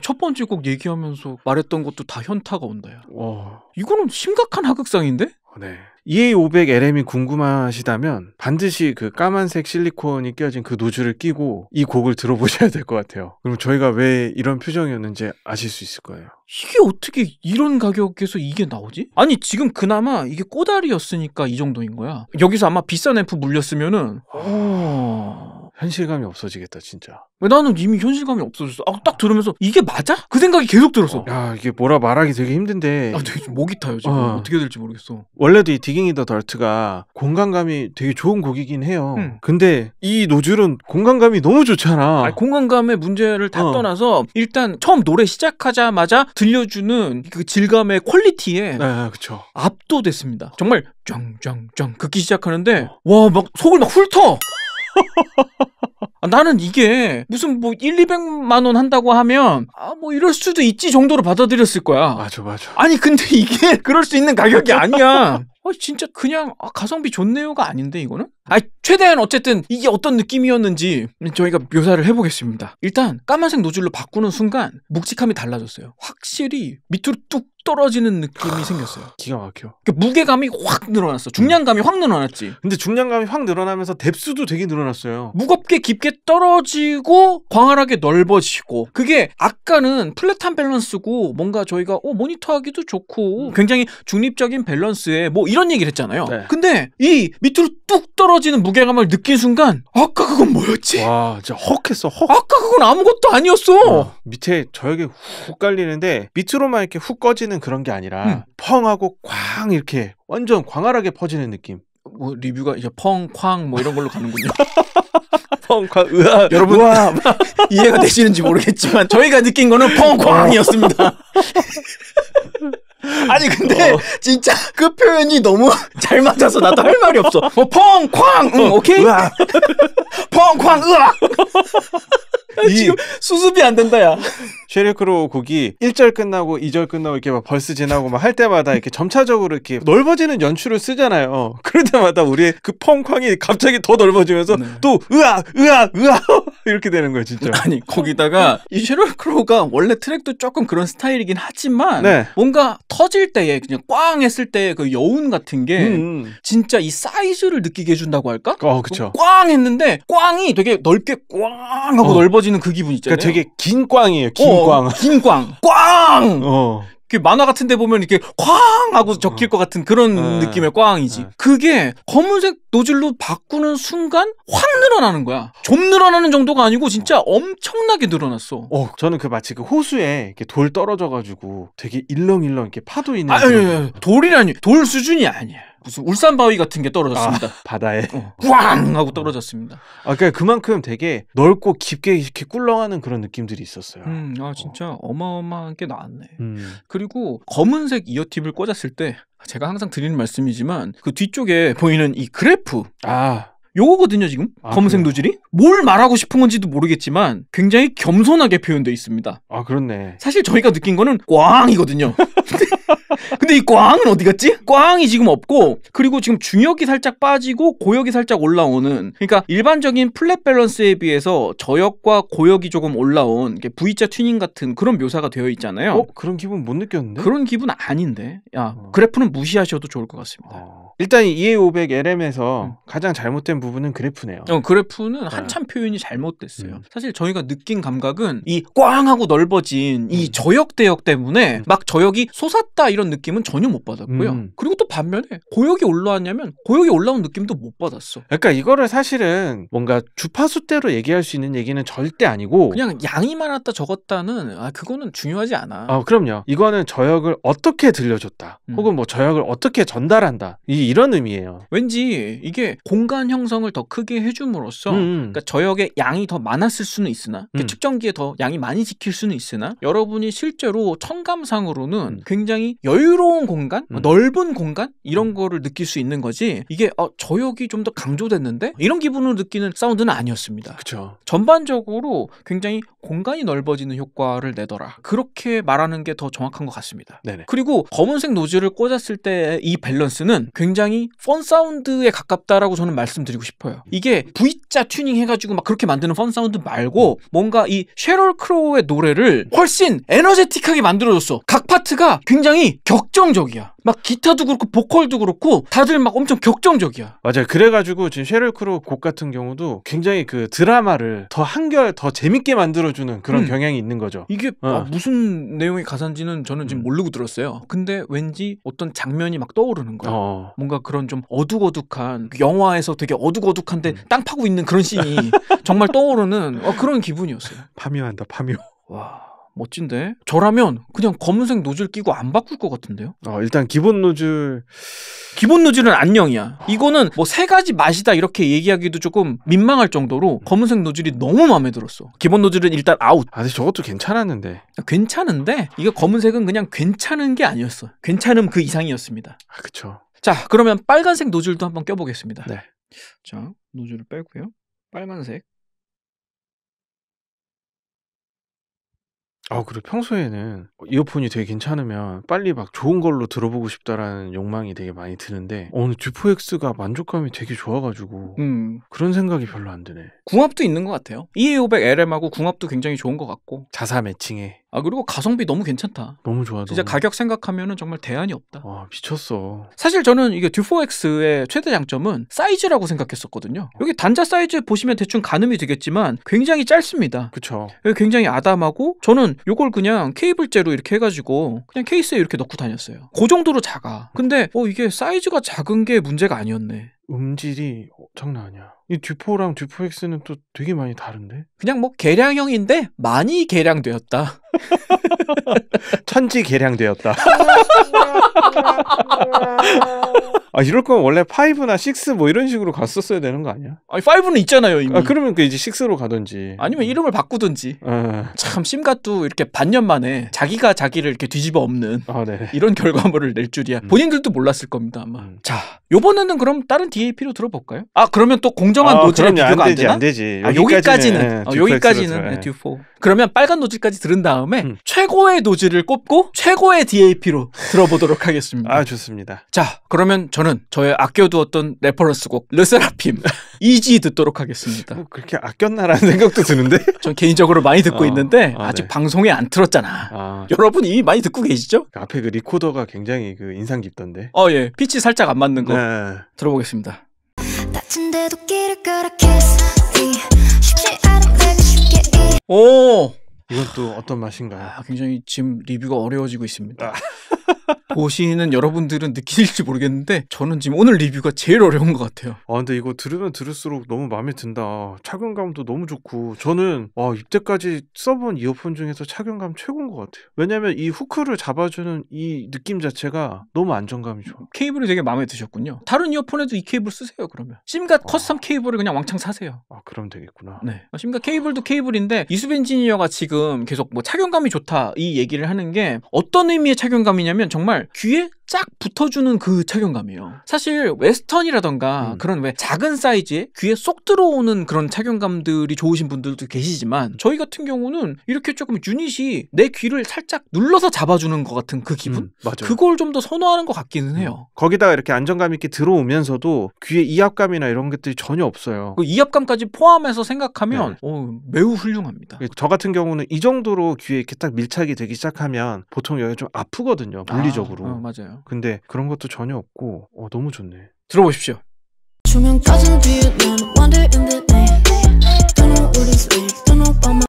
첫 번째 곡 얘기하면서 말했던 것도 다 현타가 온다야. 와. 이거는 심각한 하극상인데? 어, 네. EA500 LM이 궁금하시다면 반드시 그 까만색 실리콘이 끼어진 그 노즐을 끼고 이 곡을 들어보셔야 될 것 같아요. 그럼 저희가 왜 이런 표정이었는지 아실 수 있을 거예요. 이게 어떻게 이런 가격에서 이게 나오지? 아니 지금 그나마 이게 꼬다리였으니까 이 정도인 거야. 여기서 아마 비싼 앰프 물렸으면은 오... 현실감이 없어지겠다 진짜. 나는 이미 현실감이 없어졌어. 아, 딱 들으면서 이게 맞아? 그 생각이 계속 들었어. 어. 야 이게 뭐라 말하기 되게 힘든데. 아, 되게 목이 타요 지금. 어. 어떻게 될지 모르겠어. 원래도 이 디깅이 더 덜트가 공간감이 되게 좋은 곡이긴 해요. 음. 근데 이 노즐은 공간감이 너무 좋잖아. 아니, 공간감의 문제를 다 어. 떠나서 일단 처음 노래 시작하자마자 들려주는 그 질감의 퀄리티에 네, 그쵸. 압도됐습니다. 정말 쩡쩡쩡 긋기 시작하는데 어. 와막 속을 막 훑어. 아, 나는 이게 무슨 뭐 1, 200만 원 한다고 하면 아 뭐 이럴 수도 있지 정도로 받아들였을 거야. 맞아 맞아. 아니 근데 이게 그럴 수 있는 가격이 아니야. 아 진짜 그냥 아, 가성비 좋네요가 아닌데 이거는? 아, 최대한 어쨌든 이게 어떤 느낌이었는지 저희가 묘사를 해보겠습니다. 일단 까만색 노즐로 바꾸는 순간 묵직함이 달라졌어요. 확실히 밑으로 뚝 떨어지는 느낌이 생겼어요. 기가 막혀. 그러니까 무게감이 확 늘어났어. 중량감이 확 늘어났지. 근데 중량감이 확 늘어나면서 뎁스도 되게 늘어났어요. 무겁게 깊게 떨어지고 광활하게 넓어지고 그게 아까는 플랫한 밸런스고 뭔가 저희가 어, 모니터하기도 좋고 음. 굉장히 중립적인 밸런스에 뭐 이런 얘기를 했잖아요. 네. 근데 이 밑으로 뚝 떨어 떨어지는 무게감을 느낀 순간 아까 그건 뭐였지? 와 진짜 헉 했어 헉 아까 그건 아무것도 아니었어 어, 밑에 저에게 훅 깔리는데 밑으로만 이렇게 훅 꺼지는 그런 게 아니라 음. 펑 하고 쾅 이렇게 완전 광활하게 퍼지는 느낌 뭐 리뷰가 이제 펑, 쾅 뭐 이런 걸로 가는군요 펑, 쾅, 으아 여러분 으아. 이해가 되시는지 모르겠지만 저희가 느낀 거는 펑, 쾅이었습니다 아니 근데 어. 진짜 그 표현이 너무 잘 맞아서 나도 할 말이 없어. 뭐 펑쾅, 응, 어. 오케이. 펑 쾅, 으악. 아, 지금 수습이 안 된다, 야. 쉐리크로 곡이 1절 끝나고 2절 끝나고 이렇게 막 벌스 지나고 막 할 때마다 이렇게 점차적으로 이렇게 넓어지는 연출을 쓰잖아요. 그럴 때마다 우리의 그 펑쾅이 갑자기 더 넓어지면서 네. 또 으아, 으아, 으아 이렇게 되는 거예요, 진짜. 아니, 거기다가 이 쉐리크로가 원래 트랙도 조금 그런 스타일이긴 하지만 네. 뭔가 터질 때에 그냥 꽝 했을 때 그 여운 같은 게 음, 음. 진짜 이 사이즈를 느끼게 해준다고 할까? 어, 그쵸. 꽝 했는데 꽝이 되게 넓게 꽝 하고 어. 넓어 벌어지는 그 기분 있잖아요. 그러니까 되게 긴 꽝이에요. 긴 어, 꽝. 긴 꽝. 꽝. 어. 그 만화 같은 데 보면 이렇게 쾅 하고 적힐 어. 것 같은 그런 어. 느낌의 꽝이지. 어. 그게 검은색 노즐로 바꾸는 순간 확 늘어나는 거야. 좀 늘어나는 정도가 아니고 진짜 엄청나게 늘어났어. 어, 저는 그 마치 그 호수에 이렇게 돌 떨어져 가지고 되게 일렁일렁 이렇게 파도 있는 아, 아니, 아니, 아니, 돌이라니. 돌 수준이 아니야. 무슨 울산 바위 같은 게 떨어졌습니다. 아, 바다에 어, 꽝 어, 하고 떨어졌습니다. 아 그러니까 그만큼 되게 넓고 깊게 이렇게 꿀렁하는 그런 느낌들이 있었어요. 음, 아 어. 진짜 어. 마어마한게 나왔네. 음. 그리고 검은색 이어팁을 꽂았을 때 제가 항상 드리는 말씀이지만 그 뒤쪽에 보이는 이 그래프 아 요거거든요 지금 아, 검은색 노즐이 뭘 말하고 싶은 건지도 모르겠지만 굉장히 겸손하게 표현되어 있습니다 아 그렇네 사실 저희가 느낀 거는 꽝이거든요 근데 이 꽝은 어디 갔지? 꽝이 지금 없고 그리고 지금 중역이 살짝 빠지고 고역이 살짝 올라오는 그러니까 일반적인 플랫 밸런스에 비해서 저역과 고역이 조금 올라온 V자 튜닝 같은 그런 묘사가 되어 있잖아요 어? 그런 기분 못 느꼈는데? 그런 기분 아닌데 야 어. 그래프는 무시하셔도 좋을 것 같습니다 어. 일단 EA500 LM에서 음. 가장 잘못된 부분은 그래프네요. 어, 그래프는 네. 한참 표현이 잘못됐어요. 음. 사실 저희가 느낀 감각은 이꽝 하고 넓어진 이 음. 저역 대역 때문에 음. 막 저역이 솟았다 이런 느낌은 전혀 못 받았고요. 음. 그리고 또 반면에 고역이 올라왔냐면 고역이 올라온 느낌도 못 받았어. 그러니까 이거를 사실은 뭔가 주파수대로 얘기할 수 있는 얘기는 절대 아니고 그냥 양이 많았다 적었다는 아 그거는 중요하지 않아. 어, 그럼요. 이거는 저역을 어떻게 들려줬다. 음. 혹은 뭐 저역을 어떻게 전달한다. 이 이런 의미예요. 왠지 이게 공간 형성을 더 크게 해줌으로써 음. 음. 그러니까 저역의 양이 더 많았을 수는 있으나 그러니까 음. 측정기에 더 양이 많이 지킬 수는 있으나 여러분이 실제로 청감상으로는 음. 굉장히 여유로운 공간, 뭐 음. 넓은 공간 이런 음. 거를 느낄 수 있는 거지 이게 어, 저역이 좀 더 강조됐는데 이런 기분을 느끼는 사운드는 아니었습니다. 그렇죠. 전반적으로 굉장히 공간이 넓어지는 효과를 내더라. 그렇게 말하는 게 더 정확한 것 같습니다. 네네. 그리고 검은색 노즐을 꽂았을 때 이 밸런스는 굉장히 굉장히 펀 사운드에 가깝다라고 저는 말씀드리고 싶어요. 이게 V자 튜닝 해가지고 막 그렇게 만드는 펀 사운드 말고 뭔가 이 쉐럴 크로우의 노래를 훨씬 에너제틱하게 만들어줬어. 각 파트가 굉장히 격정적이야. 막 기타도 그렇고 보컬도 그렇고 다들 막 엄청 격정적이야. 맞아요. 그래가지고 지금 쉐를 크로 곡 같은 경우도 굉장히 그 드라마를 더 한결 더 재밌게 만들어주는 그런 음. 경향이 있는 거죠. 이게 어. 아, 무슨 내용의 가사인지는 저는 지금 음. 모르고 들었어요. 근데 왠지 어떤 장면이 막 떠오르는 거야. 어. 뭔가 그런 좀 어둑어둑한 영화에서 되게 어둑어둑한데 음. 땅 파고 있는 그런 씬이 정말 떠오르는 어, 그런 기분이었어요. 파묘한다 파묘. 와. 멋진데? 저라면 그냥 검은색 노즐 끼고 안 바꿀 것 같은데요? 어, 일단 기본 노즐 기본 노즐은 안녕이야. 이거는 뭐 세 가지 맛이다 이렇게 얘기하기도 조금 민망할 정도로 검은색 노즐이 너무 마음에 들었어. 기본 노즐은 일단 아웃. 아, 근데 저것도 괜찮았는데. 아, 괜찮은데 이게 검은색은 그냥 괜찮은 게 아니었어. 괜찮음 그 이상이었습니다. 아, 그쵸. 자, 그러면 빨간색 노즐도 한번 껴보겠습니다. 네. 자, 노즐을 빼고요. 빨간색. 아 그리고 평소에는 이어폰이 되게 괜찮으면 빨리 막 좋은 걸로 들어보고 싶다라는 욕망이 되게 많이 드는데 오늘 듀포엑스가 만족감이 되게 좋아가지고 음. 그런 생각이 별로 안 드네. 궁합도 있는 것 같아요. e 5 0 0 LM하고 궁합도 굉장히 좋은 것 같고 자사 매칭에 아 그리고 가성비 너무 괜찮다. 너무 좋아. 진짜 너무. 가격 생각하면은 정말 대안이 없다. 와 미쳤어. 사실 저는 이게 듀포엑스의 최대 장점은 사이즈라고 생각했었거든요. 여기 단자 사이즈 보시면 대충 가늠이 되겠지만 굉장히 짧습니다. 그렇죠. 굉장히 아담하고 저는 이걸 그냥 케이블째로 이렇게 해가지고 그냥 케이스에 이렇게 넣고 다녔어요. 그 정도로 작아. 근데 어 이게 사이즈가 작은 게 문제가 아니었네. 음질이 어, 장난 아니야. 이 듀포랑 듀포 x 는또 되게 많이 다른데? 그냥 뭐 개량형인데 많이 개량되었다. 천지 개량되었다. 아 이럴 거면 원래 5나 6 뭐 이런 식으로 갔었어야 되는 거 아니야? 아니 5는 있잖아요 이미. 아 그러면 그 이제 6로 가든지. 아니면 이름을 바꾸든지. 어. 참 심가도 이렇게 반년 만에 자기가 자기를 이렇게 뒤집어 엎는 아, 네. 이런 결과물을 낼 줄이야. 음. 본인들도 몰랐을 겁니다 아마. 음. 자 요번에는 그럼 다른 DAP로 들어볼까요? 아 그러면 또 공정 검정한 아, 노즐은그럼 비교가 안, 되지, 안, 되지. 아, 여기까지는 여기까지는 듀4. 예, 어, 듀4. 예, 그러면 빨간 노즐까지 들은 다음에 음. 최고의 노즐을 꼽고 최고의 DAP로 들어보도록 하겠습니다. 아 좋습니다. 자 그러면 저는 저의 아껴두었던 레퍼런스곡 르세라핌 이지 듣도록 하겠습니다. 뭐 그렇게 아꼈나라는 생각도 드는데? 전 개인적으로 많이 듣고 어, 있는데 아, 어, 직 네. 방송에 안 틀었잖아. 아, 여러분 이미 많이 듣고 계시죠? 그 앞에 그 리코더가 굉장히 그 인상 깊던데. 어 예, 피치 살짝 안 맞는 거 네. 들어보겠습니다. 같은데도 길을 걸어 이 이건 또 어떤 맛인가요? 아, 굉장히 지금 리뷰가 어려워지고 있습니다. 아. 보시는 여러분들은 느끼실지 모르겠는데 저는 지금 오늘 리뷰가 제일 어려운 것 같아요. 아 근데 이거 들으면 들을수록 너무 마음에 든다. 착용감도 너무 좋고 저는 와 이때까지 써본 이어폰 중에서 착용감 최고인 것 같아요. 왜냐면 하이 후크를 잡아주는 이 느낌 자체가 너무 안정감이 좋아. 케이블이 되게 마음에 드셨군요. 다른 이어폰에도 이 케이블 쓰세요 그러면. 심갓 아. 커스텀 케이블을 그냥 왕창 사세요. 아 그럼 되겠구나. 네. 아, 심갓 케이블도 케이블인데 이수벤지니어가 지금 계속 뭐 착용감이 좋다 이 얘기를 하는 게 어떤 의미의 착용감이냐면 정真的？쫙 붙어주는 그 착용감이에요. 사실 웨스턴이라던가 음. 그런 왜 작은 사이즈에 귀에 쏙 들어오는 그런 착용감들이 좋으신 분들도 계시지만 음. 저희 같은 경우는 이렇게 조금 유닛이 내 귀를 살짝 눌러서 잡아주는 것 같은 그 기분? 음, 맞아요. 그걸 좀 더 선호하는 것 같기는 음. 해요. 음. 거기다가 이렇게 안정감 있게 들어오면서도 귀에 이압감이나 이런 것들이 전혀 없어요. 그 이압감까지 포함해서 생각하면 네. 어, 매우 훌륭합니다. 예, 저 같은 경우는 이 정도로 귀에 이렇게 딱 밀착이 되기 시작하면 보통 여기 좀 아프거든요. 물리적으로. 아, 어, 맞아요. 거잖아요. 근데 그런 것도 전혀 없고 어, 너무 좋네. 들어보십시오. 조명 꺼진 뒤에 난 wonder in the night Don't know what is real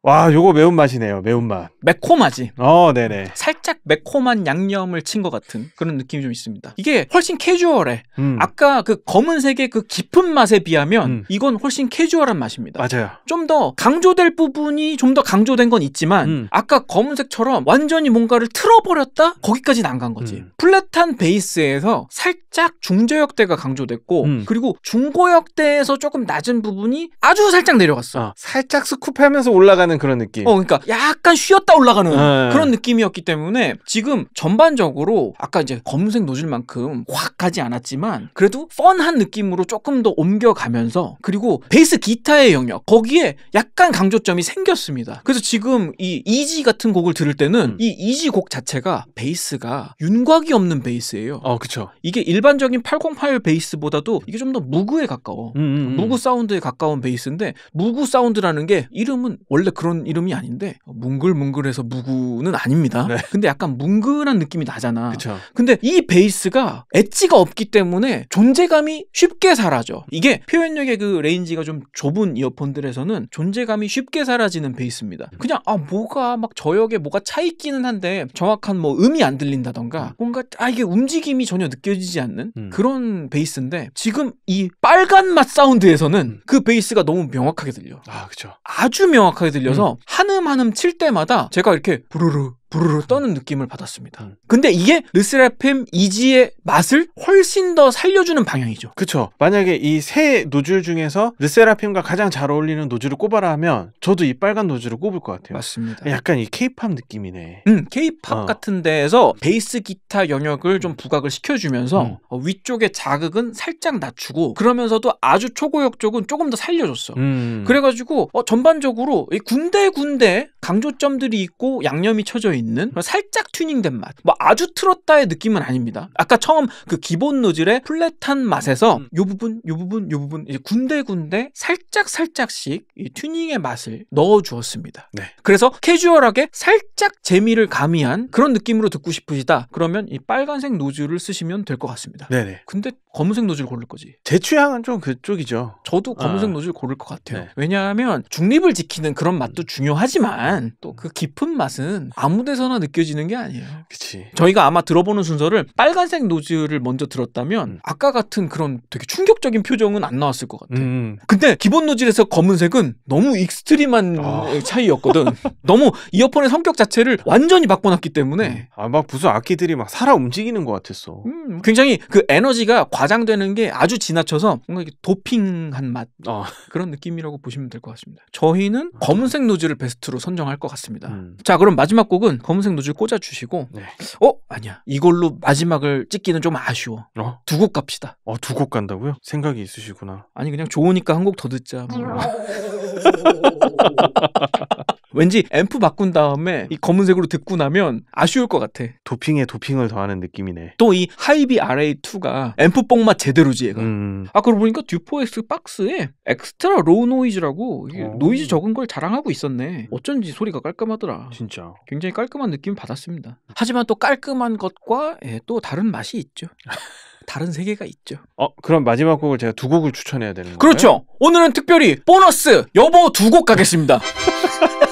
와, 요거 매운맛이네요. 매운맛. 매콤하지. 어, 네네. 살짝 매콤한 양념을 친 것 같은 그런 느낌이 좀 있습니다. 이게 훨씬 캐주얼해. 음. 아까 그 검은색의 그 깊은 맛에 비하면 음. 이건 훨씬 캐주얼한 맛입니다. 맞아요. 좀 더 강조될 부분이 좀 더 강조된 건 있지만 음. 아까 검은색처럼 완전히 뭔가를 틀어버렸다? 거기까지는 안 간 거지. 음. 플랫한 베이스에서 살짝 중저역대가 강조됐고 음. 그리고 중고역대에서 조금 낮은 부분이 아주 살짝 내려갔어. 어. 살짝 스쿱해 하면서 올라가는 그런 느낌. 어, 그러니까 약간 쉬었다 올라가는 네. 그런 느낌이었기 때문에 지금 전반적으로 아까 이제 검은색 노즐만큼 확 가지 않았지만 그래도 펀한 느낌으로 조금 더 옮겨가면서 그리고 베이스 기타의 영역 거기에 약간 강조점이 생겼습니다. 그래서 지금 이 이지 같은 곡을 들을 때는 음. 이 이지 곡 자체가 베이스가 윤곽이 없는 베이스예요. 어, 그렇죠. 이게 일반적인 808 베이스보다도 이게 좀 더 무구에 가까워. 음, 음, 음. 무구 사운드에 가까운 베이스인데 무구 사운드라는 게 이름 이름은 원래 그런 이름이 아닌데 뭉글뭉글해서 무구는 아닙니다. 네. 근데 약간 뭉글한 느낌이 나잖아. 그쵸. 근데 이 베이스가 엣지가 없기 때문에 존재감이 쉽게 사라져. 이게 표현력의 그 레인지가 좀 좁은 이어폰들에서는 존재감이 쉽게 사라지는 베이스입니다. 그냥 아 뭐가 막 저역에 뭐가 차 있기는 한데 정확한 뭐 음이 안 들린다던가 음. 뭔가 아 이게 움직임이 전혀 느껴지지 않는 음. 그런 베이스인데 지금 이 빨간 맛 사운드에서는 음. 그 베이스가 너무 명확하게 들려. 아 그렇죠. 아주 명확하게 들려서 한음 한음 칠 때마다 제가 이렇게 부르르 부르르 떠는 느낌을 받았습니다. 음. 근데 이게 르세라핌 이지의 맛을 훨씬 더 살려주는 방향이죠. 그렇죠 만약에 이 세 노즐 중에서 르세라핌과 가장 잘 어울리는 노즐을 꼽아라 하면 저도 이 빨간 노즐을 꼽을 것 같아요. 맞습니다. 약간 이 케이팝 느낌이네. 음, 케이팝 어. 같은 데에서 베이스 기타 영역을 좀 음. 부각을 시켜주면서 음. 어, 위쪽의 자극은 살짝 낮추고 그러면서도 아주 초고역 쪽은 조금 더 살려줬어. 음. 그래가지고 어, 전반적으로 군데군데 강조점들이 있고 양념이 쳐져 있는 있는 살짝 튜닝된 맛. 뭐 아주 틀었다의 느낌은 아닙니다. 아까 처음 그 기본 노즐의 플랫한 맛에서 이 음, 음. 부분, 이 부분, 이 부분 이제 군데군데 살짝 살짝씩 튜닝의 맛을 넣어 주었습니다. 네. 그래서 캐주얼하게 살짝 재미를 가미한 그런 느낌으로 듣고 싶으시다. 그러면 이 빨간색 노즐을 쓰시면 될 것 같습니다. 네네. 근데 검은색 노즐 고를 거지. 제 취향은 좀 그쪽이죠. 저도 검은색 아. 노즐 고를 것 같아요. 네. 왜냐하면 중립을 지키는 그런 맛도 음. 중요하지만 또 그 깊은 맛은 아무데 데서나 느껴지는 게 아니에요. 그치. 저희가 아마 들어보는 순서를 빨간색 노즐을 먼저 들었다면 음. 아까 같은 그런 되게 충격적인 표정은 안 나왔을 것 같아. 음, 음. 근데 기본 노즐에서 검은색은 너무 익스트림한 아. 차이였거든. 너무 이어폰의 성격 자체를 완전히 바꿔놨기 때문에 음. 아막 무슨 악기들이 막 살아 움직이는 것 같았어. 음. 굉장히 그 에너지가 과장되는 게 아주 지나쳐서 뭔가 이렇게 도핑한 맛 어. 그런 느낌이라고 보시면 될 것 같습니다. 저희는 아. 검은색 노즐을 베스트로 선정할 것 같습니다. 음. 자 그럼 마지막 곡은 검은색 노즐 꽂아주시고 네. 어 아니야 이걸로 마지막을 찍기는 좀 아쉬워 어? 두곡 갑시다 어두 곡 간다고요? 생각이 있으시구나 아니 그냥 좋으니까 한 곡 더 듣자 뭐. 왠지 앰프 바꾼 다음에 이 검은색으로 듣고 나면 아쉬울 것 같아. 도핑에 도핑을 더하는 느낌이네. 또 이 하이비 RA2가 앰프 뽕맛 제대로지 얘가. 음. 아 그러고 보니까 듀포엑스 박스에 엑스트라 로우 노이즈라고 어. 노이즈 적은 걸 자랑하고 있었네. 어쩐지 소리가 깔끔하더라. 진짜. 굉장히 깔끔한 느낌 받았습니다. 하지만 또 깔끔한 것과 예, 또 다른 맛이 있죠. 다른 세계가 있죠. 어, 그럼 마지막 곡을 제가 두 곡을 추천해야 되는 거예요? 그렇죠. 오늘은 특별히 보너스 여보 두 곡 가겠습니다.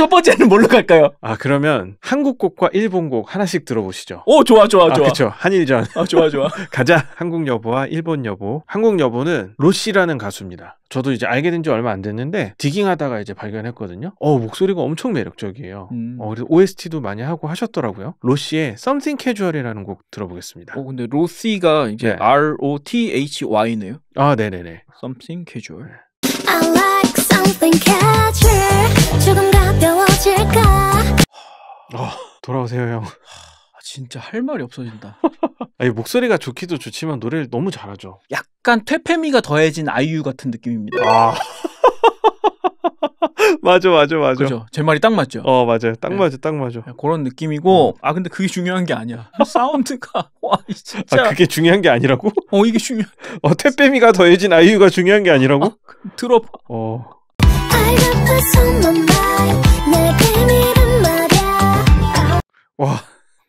첫 번째는 뭘로 갈까요? 아 그러면 한국 곡과 일본 곡 하나씩 들어보시죠. 오 좋아 좋아 아, 좋아. 아, 그렇죠. 한일전. 아 좋아 좋아. 가자. 한국 여보와 일본 여보. 한국 여보는 로시라는 가수입니다. 저도 이제 알게 된 지 얼마 안 됐는데 디깅하다가 이제 발견했거든요. 어 목소리가 엄청 매력적이에요. 음. 어 그래서 OST도 많이 하고 하셨더라고요. 로시의 Something Casual이라는 곡 들어보겠습니다. 어 근데 로시가 이제 네. R O T H Y네요. 아 네네네. Something Casual. 어, 돌아오세요 형 아, 진짜 할 말이 없어진다. 아니, 목소리가 좋기도 좋지만 노래를 너무 잘하죠. 약간 퇴폐미가 더해진 아이유 같은 느낌입니다. 아. 맞아, 맞아, 맞아. 그죠? 제 말이 딱 맞죠? 어, 맞아요. 딱 예. 맞아, 딱 맞아. 예, 그런 느낌이고, 어. 아, 근데 그게 중요한 게 아니야. 사운드가, 와, 진짜. 아, 그게 중요한 게 아니라고? 어, 이게 중요한. 어, 퇴폐미가 더해진 아이유가 중요한 게 아니라고? 아, 들어봐. 어. 와,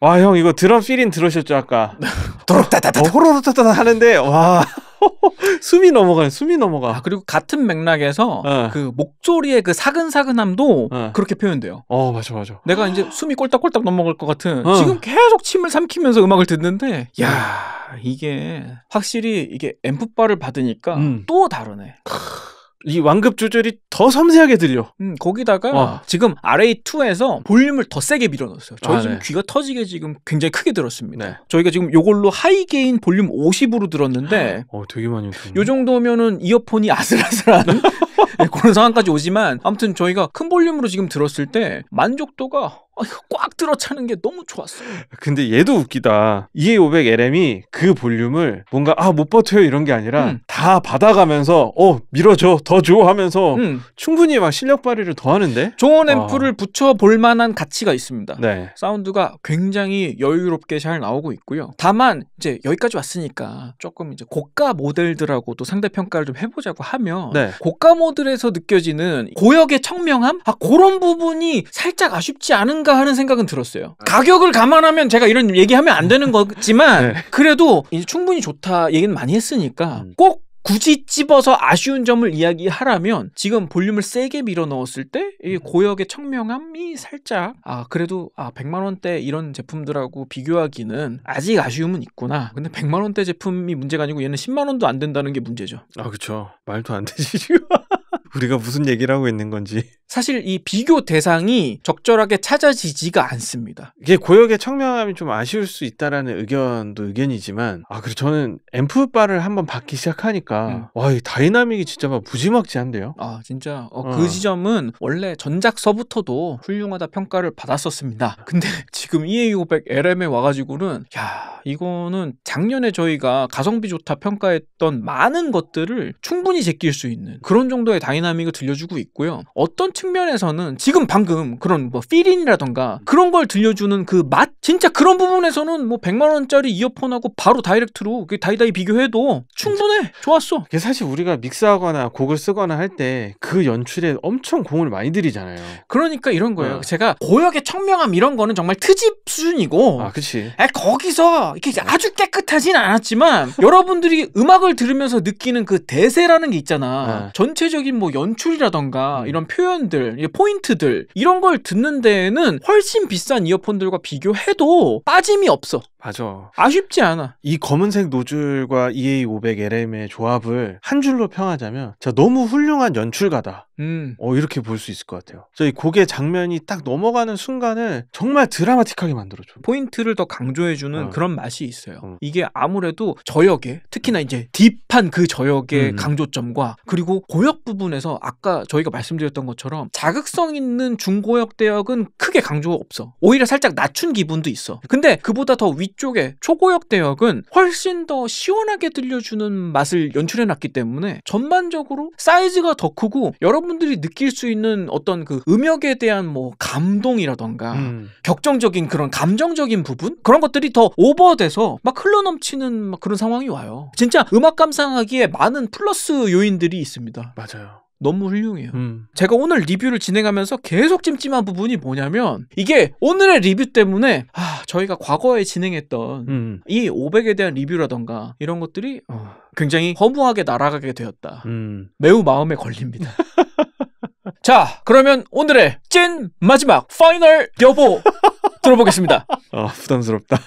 와, 형, 이거 드럼 필인 들으셨죠, 아까? 도로따따따 호로로따따 하는데, 와. 숨이 넘어가요, 숨이 넘어가. 아, 그리고 같은 맥락에서 네. 그 목소리의 그 사근사근함도 네. 그렇게 표현돼요. 어, 맞아, 맞아. 내가 이제 숨이 꼴딱꼴딱 넘어갈 것 같은 어. 지금 계속 침을 삼키면서 음악을 듣는데, 야 음. 이게 확실히 이게 앰프바를 받으니까 음. 또 다르네. 이 완급 조절이 더 섬세하게 들려. 음, 거기다가 어. 지금 RA2에서 볼륨을 더 세게 밀어넣었어요. 저희 아, 지금 네. 귀가 터지게 지금 굉장히 크게 들었습니다. 네. 저희가 지금 이걸로 하이게인 볼륨 50으로 들었는데 어, 되게 많이 들었네. 요 정도면은 이어폰이 아슬아슬한 네, 그런 상황까지 오지만 아무튼 저희가 큰 볼륨으로 지금 들었을 때 만족도가 어, 꽉 들어차는 게 너무 좋았어요. 근데 얘도 웃기다. E500 LM이 그 볼륨을 뭔가 아 못 버텨요 이런 게 아니라 음. 다 받아가면서 어 밀어줘 더 줘 하면서 음. 충분히 막 실력 발휘를 더하는데 종은 아. 앰프를 아. 붙여 볼 만한 가치가 있습니다. 네. 사운드가 굉장히 여유롭게 잘 나오고 있고요. 다만 이제 여기까지 왔으니까 조금 이제 고가 모델들하고도 상대 평가를 좀 해보자고 하면 네. 고가 모델에서 느껴지는 고역의 청명함 아 그런 부분이 살짝 아쉽지 않은 아닌가 하는 생각은 들었어요. 아. 가격을 감안하면 제가 이런 얘기하면 안 되는 음. 거지만 네. 그래도 이제 충분히 좋다 얘기는 많이 했으니까 음. 꼭 굳이 찝어서 아쉬운 점을 이야기하라면 지금 볼륨을 세게 밀어 넣었을 때이 음. 고역의 청명함이 살짝 아 그래도 아 100만 원대 이런 제품들하고 비교하기는 아직 아쉬움은 있구나. 근데 100만 원대 제품이 문제가 아니고 얘는 10만 원도 안 된다는 게 문제죠. 아 그렇죠. 말도 안 되지 지금. 우리가 무슨 얘기를 하고 있는 건지. 사실 이 비교 대상이 적절하게 찾아지지가 않습니다. 이게 고역의 청명함이 좀 아쉬울 수 있다라는 의견도 의견이지만, 아, 그리고 저는 앰프바를 한번 받기 시작하니까, 음. 와, 이 다이나믹이 진짜 막 무지막지한데요? 아, 진짜. 어, 어, 그 지점은 원래 전작서부터도 훌륭하다 평가를 받았었습니다. 아. 근데 지금 EA500 LM에 와가지고는, 야, 이거는 작년에 저희가 가성비 좋다 평가했던 많은 것들을 충분히 제낄 수 있는 그런 정도의 다이나믹 다이나믹을 들려주고 있고요. 어떤 측면에서는 지금 방금 그런 뭐 필인이라던가 그런 걸 들려주는 그 맛? 진짜 그런 부분에서는 뭐 100만원짜리 이어폰하고 바로 다이렉트로 다이다이 비교해도 충분해. 좋았어. 이게 사실 우리가 믹스하거나 곡을 쓰거나 할 때 그 연출에 엄청 공을 많이 들이잖아요. 그러니까 이런 거예요. 어. 제가 고역의 청명함 이런 거는 정말 트집 수준이고. 아, 그치. 아, 거기서 이렇게 아주 깨끗하진 않았지만 여러분들이 음악을 들으면서 느끼는 그 대세라는 게 있잖아. 어. 전체적인 뭐 연출이라던가 음. 이런 표현들, 포인트들 이런 걸 듣는 데에는 훨씬 비싼 이어폰들과 비교해도 빠짐이 없어. 맞아. 아쉽지 않아. 이 검은색 노즐과 EA500LM의 조합을 한 줄로 평하자면 저 너무 훌륭한 연출가다. 음. 어, 이렇게 볼 수 있을 것 같아요. 저희 곡의 장면이 딱 넘어가는 순간을 정말 드라마틱하게 만들어줘. 포인트를 더 강조해주는 어. 그런 맛이 있어요. 어. 이게 아무래도 저역에 특히나 이제 딥한 그 저역의 음. 강조점과 그리고 고역 부분에서 아까 저희가 말씀드렸던 것처럼 자극성 있는 중고역 대역은 크게 강조가 없어. 오히려 살짝 낮춘 기분도 있어. 근데 그보다 더 위, 이쪽에 초고역 대역은 훨씬 더 시원하게 들려주는 맛을 연출해놨기 때문에 전반적으로 사이즈가 더 크고 여러분들이 느낄 수 있는 어떤 그 음역에 대한 뭐 감동이라던가 음. 격정적인 그런 감정적인 부분 그런 것들이 더 오버돼서 막 흘러넘치는 막 그런 상황이 와요. 진짜 음악 감상하기에 많은 플러스 요인들이 있습니다. 맞아요. 너무 훌륭해요. 음. 제가 오늘 리뷰를 진행하면서 계속 찜찜한 부분이 뭐냐면 이게 오늘의 리뷰 때문에 아, 저희가 과거에 진행했던 음. 이 500에 대한 리뷰라던가 이런 것들이 어, 굉장히 허무하게 날아가게 되었다. 음. 매우 마음에 걸립니다. 자, 그러면 오늘의 찐 마지막 파이널 여보 들어보겠습니다. 아, 부담스럽다.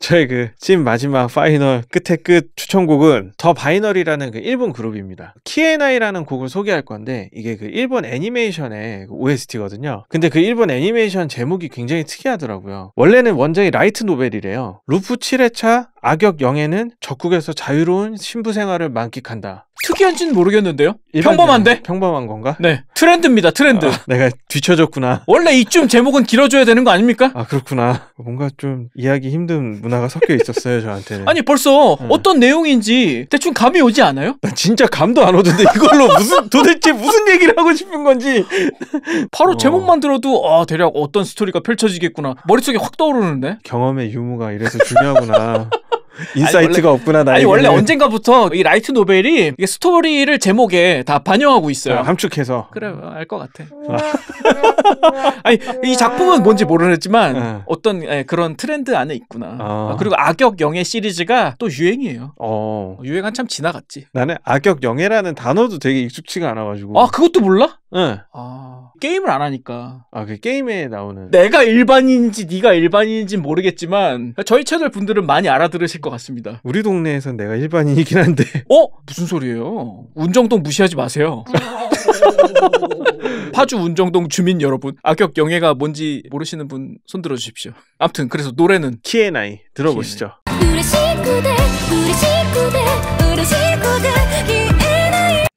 저의 그찐 마지막 파이널 끝에끝 추천곡은 더 바이널이라는 그 일본 그룹입니다. 키 i 라는 곡을 소개할 건데 이게 그 일본 애니메이션의 OST거든요. 그 근데 그 일본 애니메이션 제목이 굉장히 특이하더라고요. 원래는 원작이 라이트 노벨이래요. 루프 7회차 악역 영예는 적국에서 자유로운 신부 생활을 만끽한다. 특이한지는 모르겠는데요. 평범한데? 평범한 건가? 네. 트렌드입니다. 트렌드. 아, 내가 뒤쳐졌구나. 원래 이쯤 제목은 길어줘야 되는 거 아닙니까? 아 그렇구나. 뭔가 좀 이해하기 힘든 문화가 섞여 있었어요 저한테는. 아니 벌써 네. 어떤 내용인지 대충 감이 오지 않아요? 나 진짜 감도 안 오던데 이걸로 무슨 도대체 무슨 얘기를 하고 싶은 건지. 바로 어. 제목만 들어도 아 대략 어떤 스토리가 펼쳐지겠구나 머릿속에 확 떠오르는데. 경험의 유무가 이래서 중요하구나. 인사이트가 원래, 없구나 나. 아니 원래 언젠가부터 이 라이트 노벨이 스토리를 제목에 다 반영하고 있어요. 아, 함축해서. 그래 알 것 같아. 아니 이 작품은 뭔지 모르겠지만 어. 네. 어떤 예, 그런 트렌드 안에 있구나. 어. 그리고 악역 영예 시리즈가 또 유행이에요. 어. 어 유행 한참 지나갔지. 나는 악역 영예라는 단어도 되게 익숙치가 않아가지고. 아 그것도 몰라? 응. 네. 아. 게임을 안 하니까. 아, 그 게임에 나오는. 내가 일반인지 네가 일반인지 모르겠지만 저희 채널 분들은 많이 알아들으실 것 같습니다. 우리 동네에선 내가 일반인이긴 한데. 어? 무슨 소리예요? 운정동 무시하지 마세요. 파주 운정동 주민 여러분, 악역 영예가 뭔지 모르시는 분 손들어 주십시오. 아무튼 그래서 노래는 키에나이 들어보시죠. 키에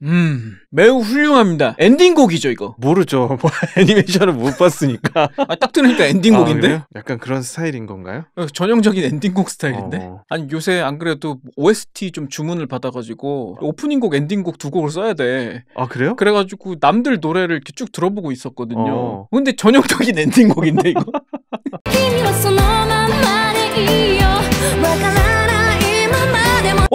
음, 매우 훌륭합니다. 엔딩곡이죠, 이거. 모르죠. 뭐 애니메이션을 못 봤으니까. 아, 딱 들으니까 엔딩곡인데? 아, 약간 그런 스타일인 건가요? 어, 전형적인 엔딩곡 스타일인데? 어... 아니, 요새 안 그래도 OST 좀 주문을 받아가지고 오프닝곡, 엔딩곡 두 곡을 써야 돼. 아, 그래요? 그래가지고 남들 노래를 이렇게 쭉 들어보고 있었거든요. 어... 근데 전형적인 엔딩곡인데, 이거?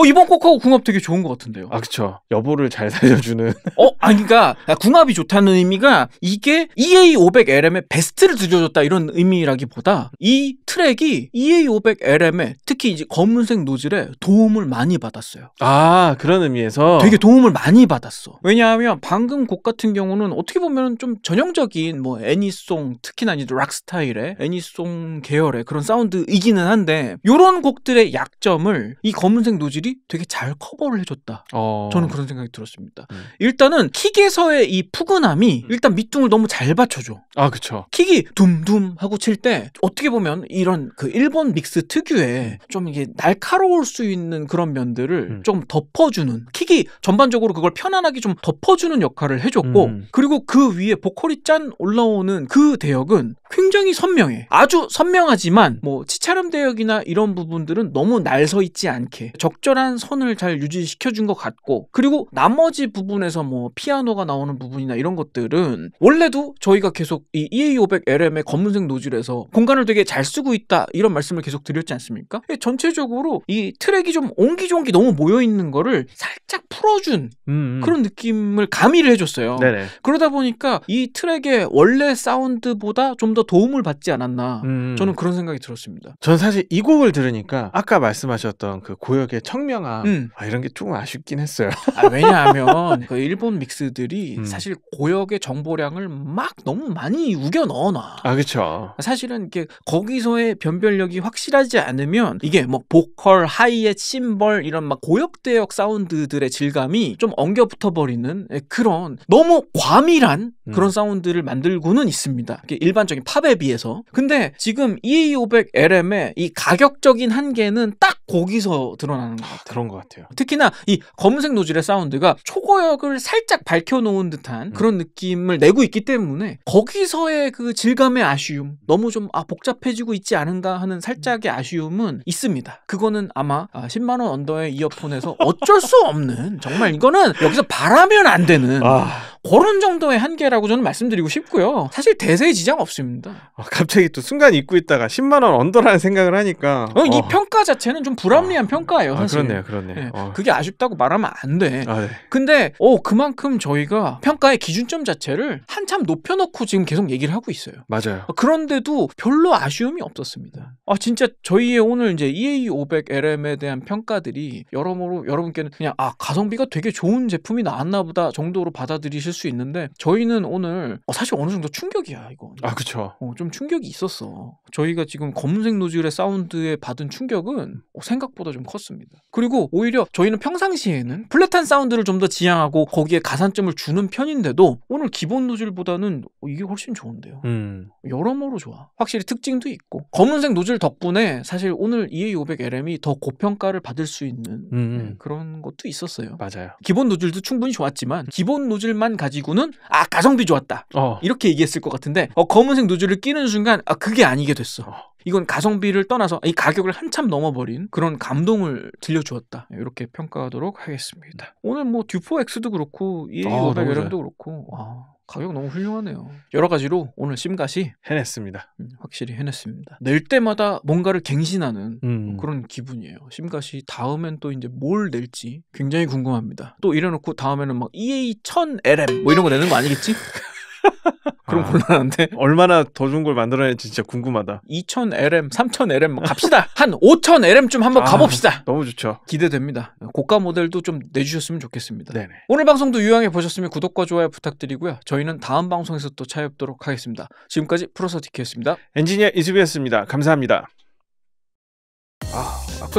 어 이번 곡하고 궁합 되게 좋은 것 같은데요. 아 그쵸. 여보를 잘 살려주는. 어 아니 그러니까 궁합이 좋다는 의미가 이게 EA 500 LM의 베스트를 들려줬다 이런 의미라기보다 이 트랙이 EA 500 LM의 특히 이제 검은색 노즐에 도움을 많이 받았어요. 아 그런 의미에서 되게 도움을 많이 받았어. 왜냐하면 방금 곡 같은 경우는 어떻게 보면 좀 전형적인 뭐 애니송 특히나 이제 락 스타일의 애니송 계열의 그런 사운드이기는 한데 요런 곡들의 약점을 이 검은색 노즐이 감독이 되게 잘 커버를 해줬다. 어. 저는 그런 생각이 들었습니다. 음. 일단은 킥에서의 이 푸근함이 음. 일단 밑둥을 너무 잘 받쳐줘. 아, 그쵸. 킥이 둠둠 하고 칠 때 어떻게 보면 이런 그 일본 믹스 특유의 음. 좀 이게 날카로울 수 있는 그런 면들을 음. 좀 덮어주는 킥이 전반적으로 그걸 편안하게 좀 덮어주는 역할을 해줬고 음. 그리고 그 위에 보컬이 짠 올라오는 그 대역은 굉장히 선명해. 아주 선명하지만 뭐 치차름 대역이나 이런 부분들은 너무 날서 있지 않게 적절한 특별한 선을 잘 유지시켜 준것 같고 그리고 나머지 부분에서 뭐 피아노가 나오는 부분이나 이런 것들은 원래도 저희가 계속 이 EA500LM의 검은색 노즐에서 공간을 되게 잘 쓰고 있다 이런 말씀을 계속 드렸지 않습니까? 예, 전체적으로 이 트랙이 좀 옹기종기 너무 모여 있는 거를 살짝 풀어준 음음. 음. 그런 느낌을 가미를 해줬어요. 네네. 그러다 보니까 이 트랙의 원래 사운드보다 좀 더 도움을 받지 않았나 음, 음. 저는 그런 생각이 들었습니다. 전 사실 이 곡을 들으니까 아까 말씀하셨던 그 고역의 청 청명함 음. 아, 이런 게 조금 아쉽긴 했어요. 아, 왜냐하면 그 일본 믹스들이 음. 사실 고역의 정보량을 막 너무 많이 우겨 넣어놔. 아 그렇죠. 사실은 이게 거기서의 변별력이 확실하지 않으면 이게 뭐 보컬, 하이햇, 심벌 이런 막 고역 대역 사운드들의 질감이 좀 엉겨 붙어 버리는 예, 그런 너무 과밀한 음. 그런 사운드를 만들고는 있습니다. 일반적인 팝에 비해서. 근데 지금 EA500 LM의 이 가격적인 한계는 딱 거기서 드러나는 것 같아요. 그런 것 같아요. 특히나 이 검은색 노즐의 사운드가 초고역을 살짝 밝혀놓은 듯한 음. 그런 느낌을 내고 있기 때문에 거기서의 그 질감의 아쉬움, 너무 좀 아, 복잡해지고 있지 않은가 하는 살짝의 아쉬움은 있습니다. 그거는 아마 아, 10만 원 언더의 이어폰에서 어쩔 수 없는 정말 이거는 여기서 바라면 안 되는 아. 그런 정도의 한계라고 저는 말씀드리고 싶고요. 사실 대세에 지장 없습니다. 어, 갑자기 또 순간 잊고 있다가 10만 원 언더라는 생각을 하니까 어, 이 어. 평가 자체는 좀 불합리한 어. 평가예요. 사실. 아, 그렇네요, 그렇네요. 네. 어. 그게 아쉽다고 말하면 안 돼. 아, 네. 근데 어 그만큼 저희가 평가의 기준점 자체를 한참 높여놓고 지금 계속 얘기를 하고 있어요. 맞아요. 어, 그런데도 별로 아쉬움이 없었습니다. 아 진짜 저희의 오늘 이제 EA 500 LM에 대한 평가들이 여러모로 여러분께는 그냥 아 가성비가 되게 좋은 제품이 나왔나보다 정도로 받아들이실 수 있는데 저희는 오늘 어, 사실 어느 정도 충격이야 이거. 아그렇 어, 좀 충격이 있었어. 저희가 지금 검은색 노즐의 사운드에 받은 충격은 어, 생각보다 좀 컸습니다. 그리고 오히려 저희는 평상시에는 플랫한 사운드를 좀 더 지향하고 거기에 가산점을 주는 편인데도 오늘 기본 노즐보다는 이게 훨씬 좋은데요. 음. 여러모로 좋아. 확실히 특징도 있고 검은색 노즐 덕분에 사실 오늘 EA500LM이 더 고평가를 받을 수 있는 음, 음. 네, 그런 것도 있었어요. 맞아요. 기본 노즐도 충분히 좋았지만 기본 노즐만 가지고는 아 가성비 좋았다 어. 이렇게 얘기했을 것 같은데 어, 검은색 노즐을 끼는 순간 아 그게 아니게 됐어. 어. 이건 가성비를 떠나서 이 가격을 한참 넘어버린 그런 감동을 들려주었다. 이렇게 평가하도록 하겠습니다. 네. 오늘 뭐 듀포 X도 그렇고 이 오백 여름도 그렇고 와, 가격 너무 훌륭하네요. 여러 가지로 오늘 심가시 해냈습니다. 음, 확실히 해냈습니다. 낼 때마다 뭔가를 갱신하는 음. 뭐 그런 기분이에요. 심가시 다음엔 또 이제 뭘 낼지 굉장히 궁금합니다. 또 이래놓고 다음에는 막 EA 1000 LM 뭐 이런 거 내는 거 아니겠지? 그럼 아. 곤란한데 얼마나 더 좋은 걸만들어야지 진짜 궁금하다. 2000 LM, 3000 LM 갑시다. 한5000 LM쯤 한번 아, 가봅시다. 너무 좋죠. 기대됩니다. 고가 모델도 좀 내주셨으면 좋겠습니다. 네네. 오늘 방송도 유용해 보셨으면 구독과 좋아요 부탁드리고요. 저희는 다음 방송에서 또 찾아뵙도록 하겠습니다. 지금까지 프로서티키였습니다. 엔지니어 이수비였습니다. 감사합니다.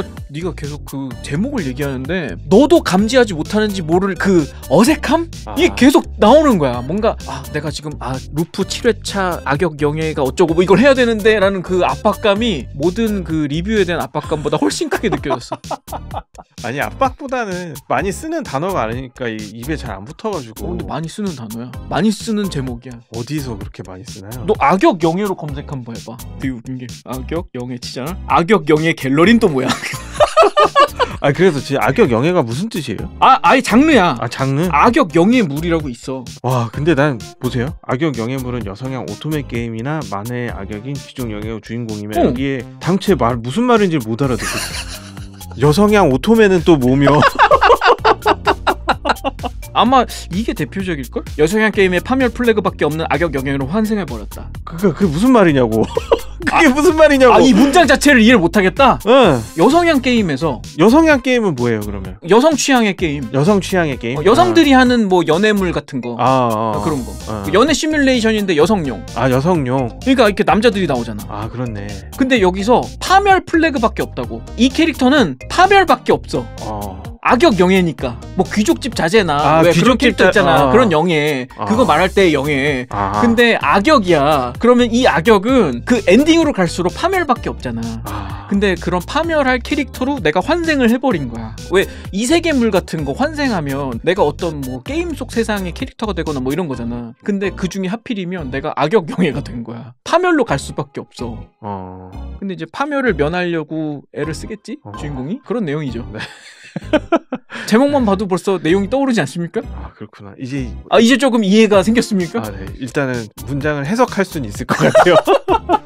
니까 그러니까 네가 계속 그 제목을 얘기하는데 너도 감지하지 못하는지 모를 그 어색함? 아. 이게 계속 나오는 거야. 뭔가 아 내가 지금 아 루프 7회차 악역 영예가 어쩌고 뭐 이걸 해야 되는데 라는 그 압박감이 모든 그 리뷰에 대한 압박감보다 훨씬 크게 느껴졌어. 아니 압박보다는 많이 쓰는 단어가 아니니까 입에 잘 안 붙어가지고. 어, 근데 많이 쓰는 단어야. 많이 쓰는 제목이야. 어디서 그렇게 많이 쓰나요? 너 악역 영예로 검색 한번 해봐. 되게 그 웃긴 게 악역 영예 치잖아. 악역 영예 갤러린 또 뭐야? 아 그래서 지금 악역 영예가 무슨 뜻이에요? 아 아예 장르야. 아 장르? 악역 영예물이라고 있어. 와 근데 난 보세요. 악역 영예물은 여성향 오토메 게임이나 만화의 악역인 기종 영예의 주인공이면 어. 여기에 당최 말 무슨 말인지 못 알아듣고 겠 여성향 오토메는 또 뭐며 아마 이게 대표적일걸? 여성향 게임의 파멸 플래그밖에 없는 악역 영향으로 환생해버렸다 그게, 그, 그게 무슨 말이냐고 그게 아, 무슨 말이냐고. 아, 이 문장 자체를 이해를 못하겠다? 응. 여성향 게임에서. 여성향 게임은 뭐예요, 그러면? 여성 취향의 게임. 여성 취향의 게임? 어, 여성들이 아. 하는 뭐 연애물 같은 거. 아, 어, 어. 아 그런 거. 그 연애 시뮬레이션인데 여성용. 아, 여성용? 그러니까 이렇게 남자들이 나오잖아. 아, 그렇네. 근데 여기서 파멸 플래그밖에 없다고. 이 캐릭터는 파멸밖에 없어. 어. 악역 영예니까 뭐 귀족집 자제나 아, 왜 귀족집 자... 있잖아 아. 그런 영예 아. 그거 말할 때 영예 아. 근데 악역이야 그러면 이 악역은 그 엔딩으로 갈수록 파멸밖에 없잖아 아. 근데 그런 파멸할 캐릭터로 내가 환생을 해버린 거야 왜이 세계물 같은 거 환생하면 내가 어떤 뭐 게임 속 세상의 캐릭터가 되거나 뭐 이런 거잖아 근데 그 중에 하필이면 내가 악역 영예가 된 거야 파멸로 갈 수밖에 없어 어... 근데 이제 파멸을 면하려고 애를 쓰겠지 어... 주인공이 그런 내용이죠 네. 제목만 봐도 벌써 내용이 떠오르지 않습니까? 아 그렇구나. 이제 아 이제 조금 이해가 생겼습니까? 아, 네. 일단은 문장을 해석할 수는 있을 것 같아요.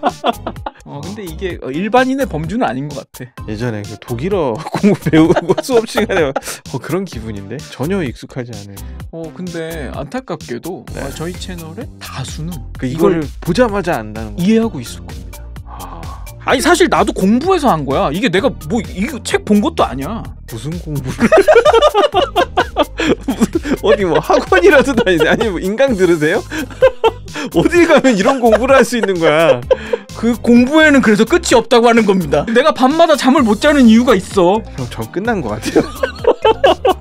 어 근데 이게 어, 일반인의 범주는 아닌 것 같아. 예전에 그 독일어 공부 배우고 수업 시간에 어, 그런 기분인데 전혀 익숙하지 않은. 어 근데 안타깝게도 네. 어, 저희 채널의 다수는 그 이걸, 이걸 보자마자 안다는 거 이해하고 있을 겁니다. 아니 사실 나도 공부해서 한 거야. 이게 내가 뭐 이 책 본 것도 아니야. 무슨 공부를? 어디 뭐 학원이라도 다니세요? 아니 뭐 인강 들으세요? 어디 가면 이런 공부를 할 수 있는 거야? 그 공부에는 그래서 끝이 없다고 하는 겁니다. 내가 밤마다 잠을 못 자는 이유가 있어. 형, 전 끝난 것 같아요.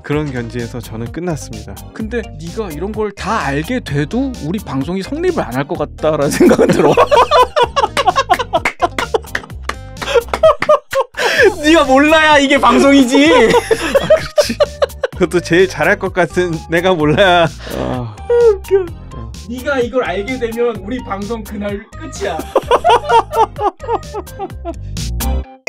그런 견지에서 저는 끝났습니다. 근데 네가 이런 걸 다 알게 돼도 우리 방송이 성립을 안 할 것 같다라는 생각은 들어. 네가 몰라야 이게 방송이지. 아, 그렇지. 그것도 제일 잘할 것 같은 내가 몰라야. 아, 네가 이걸 알게 되면 우리 방송 그날 끝이야.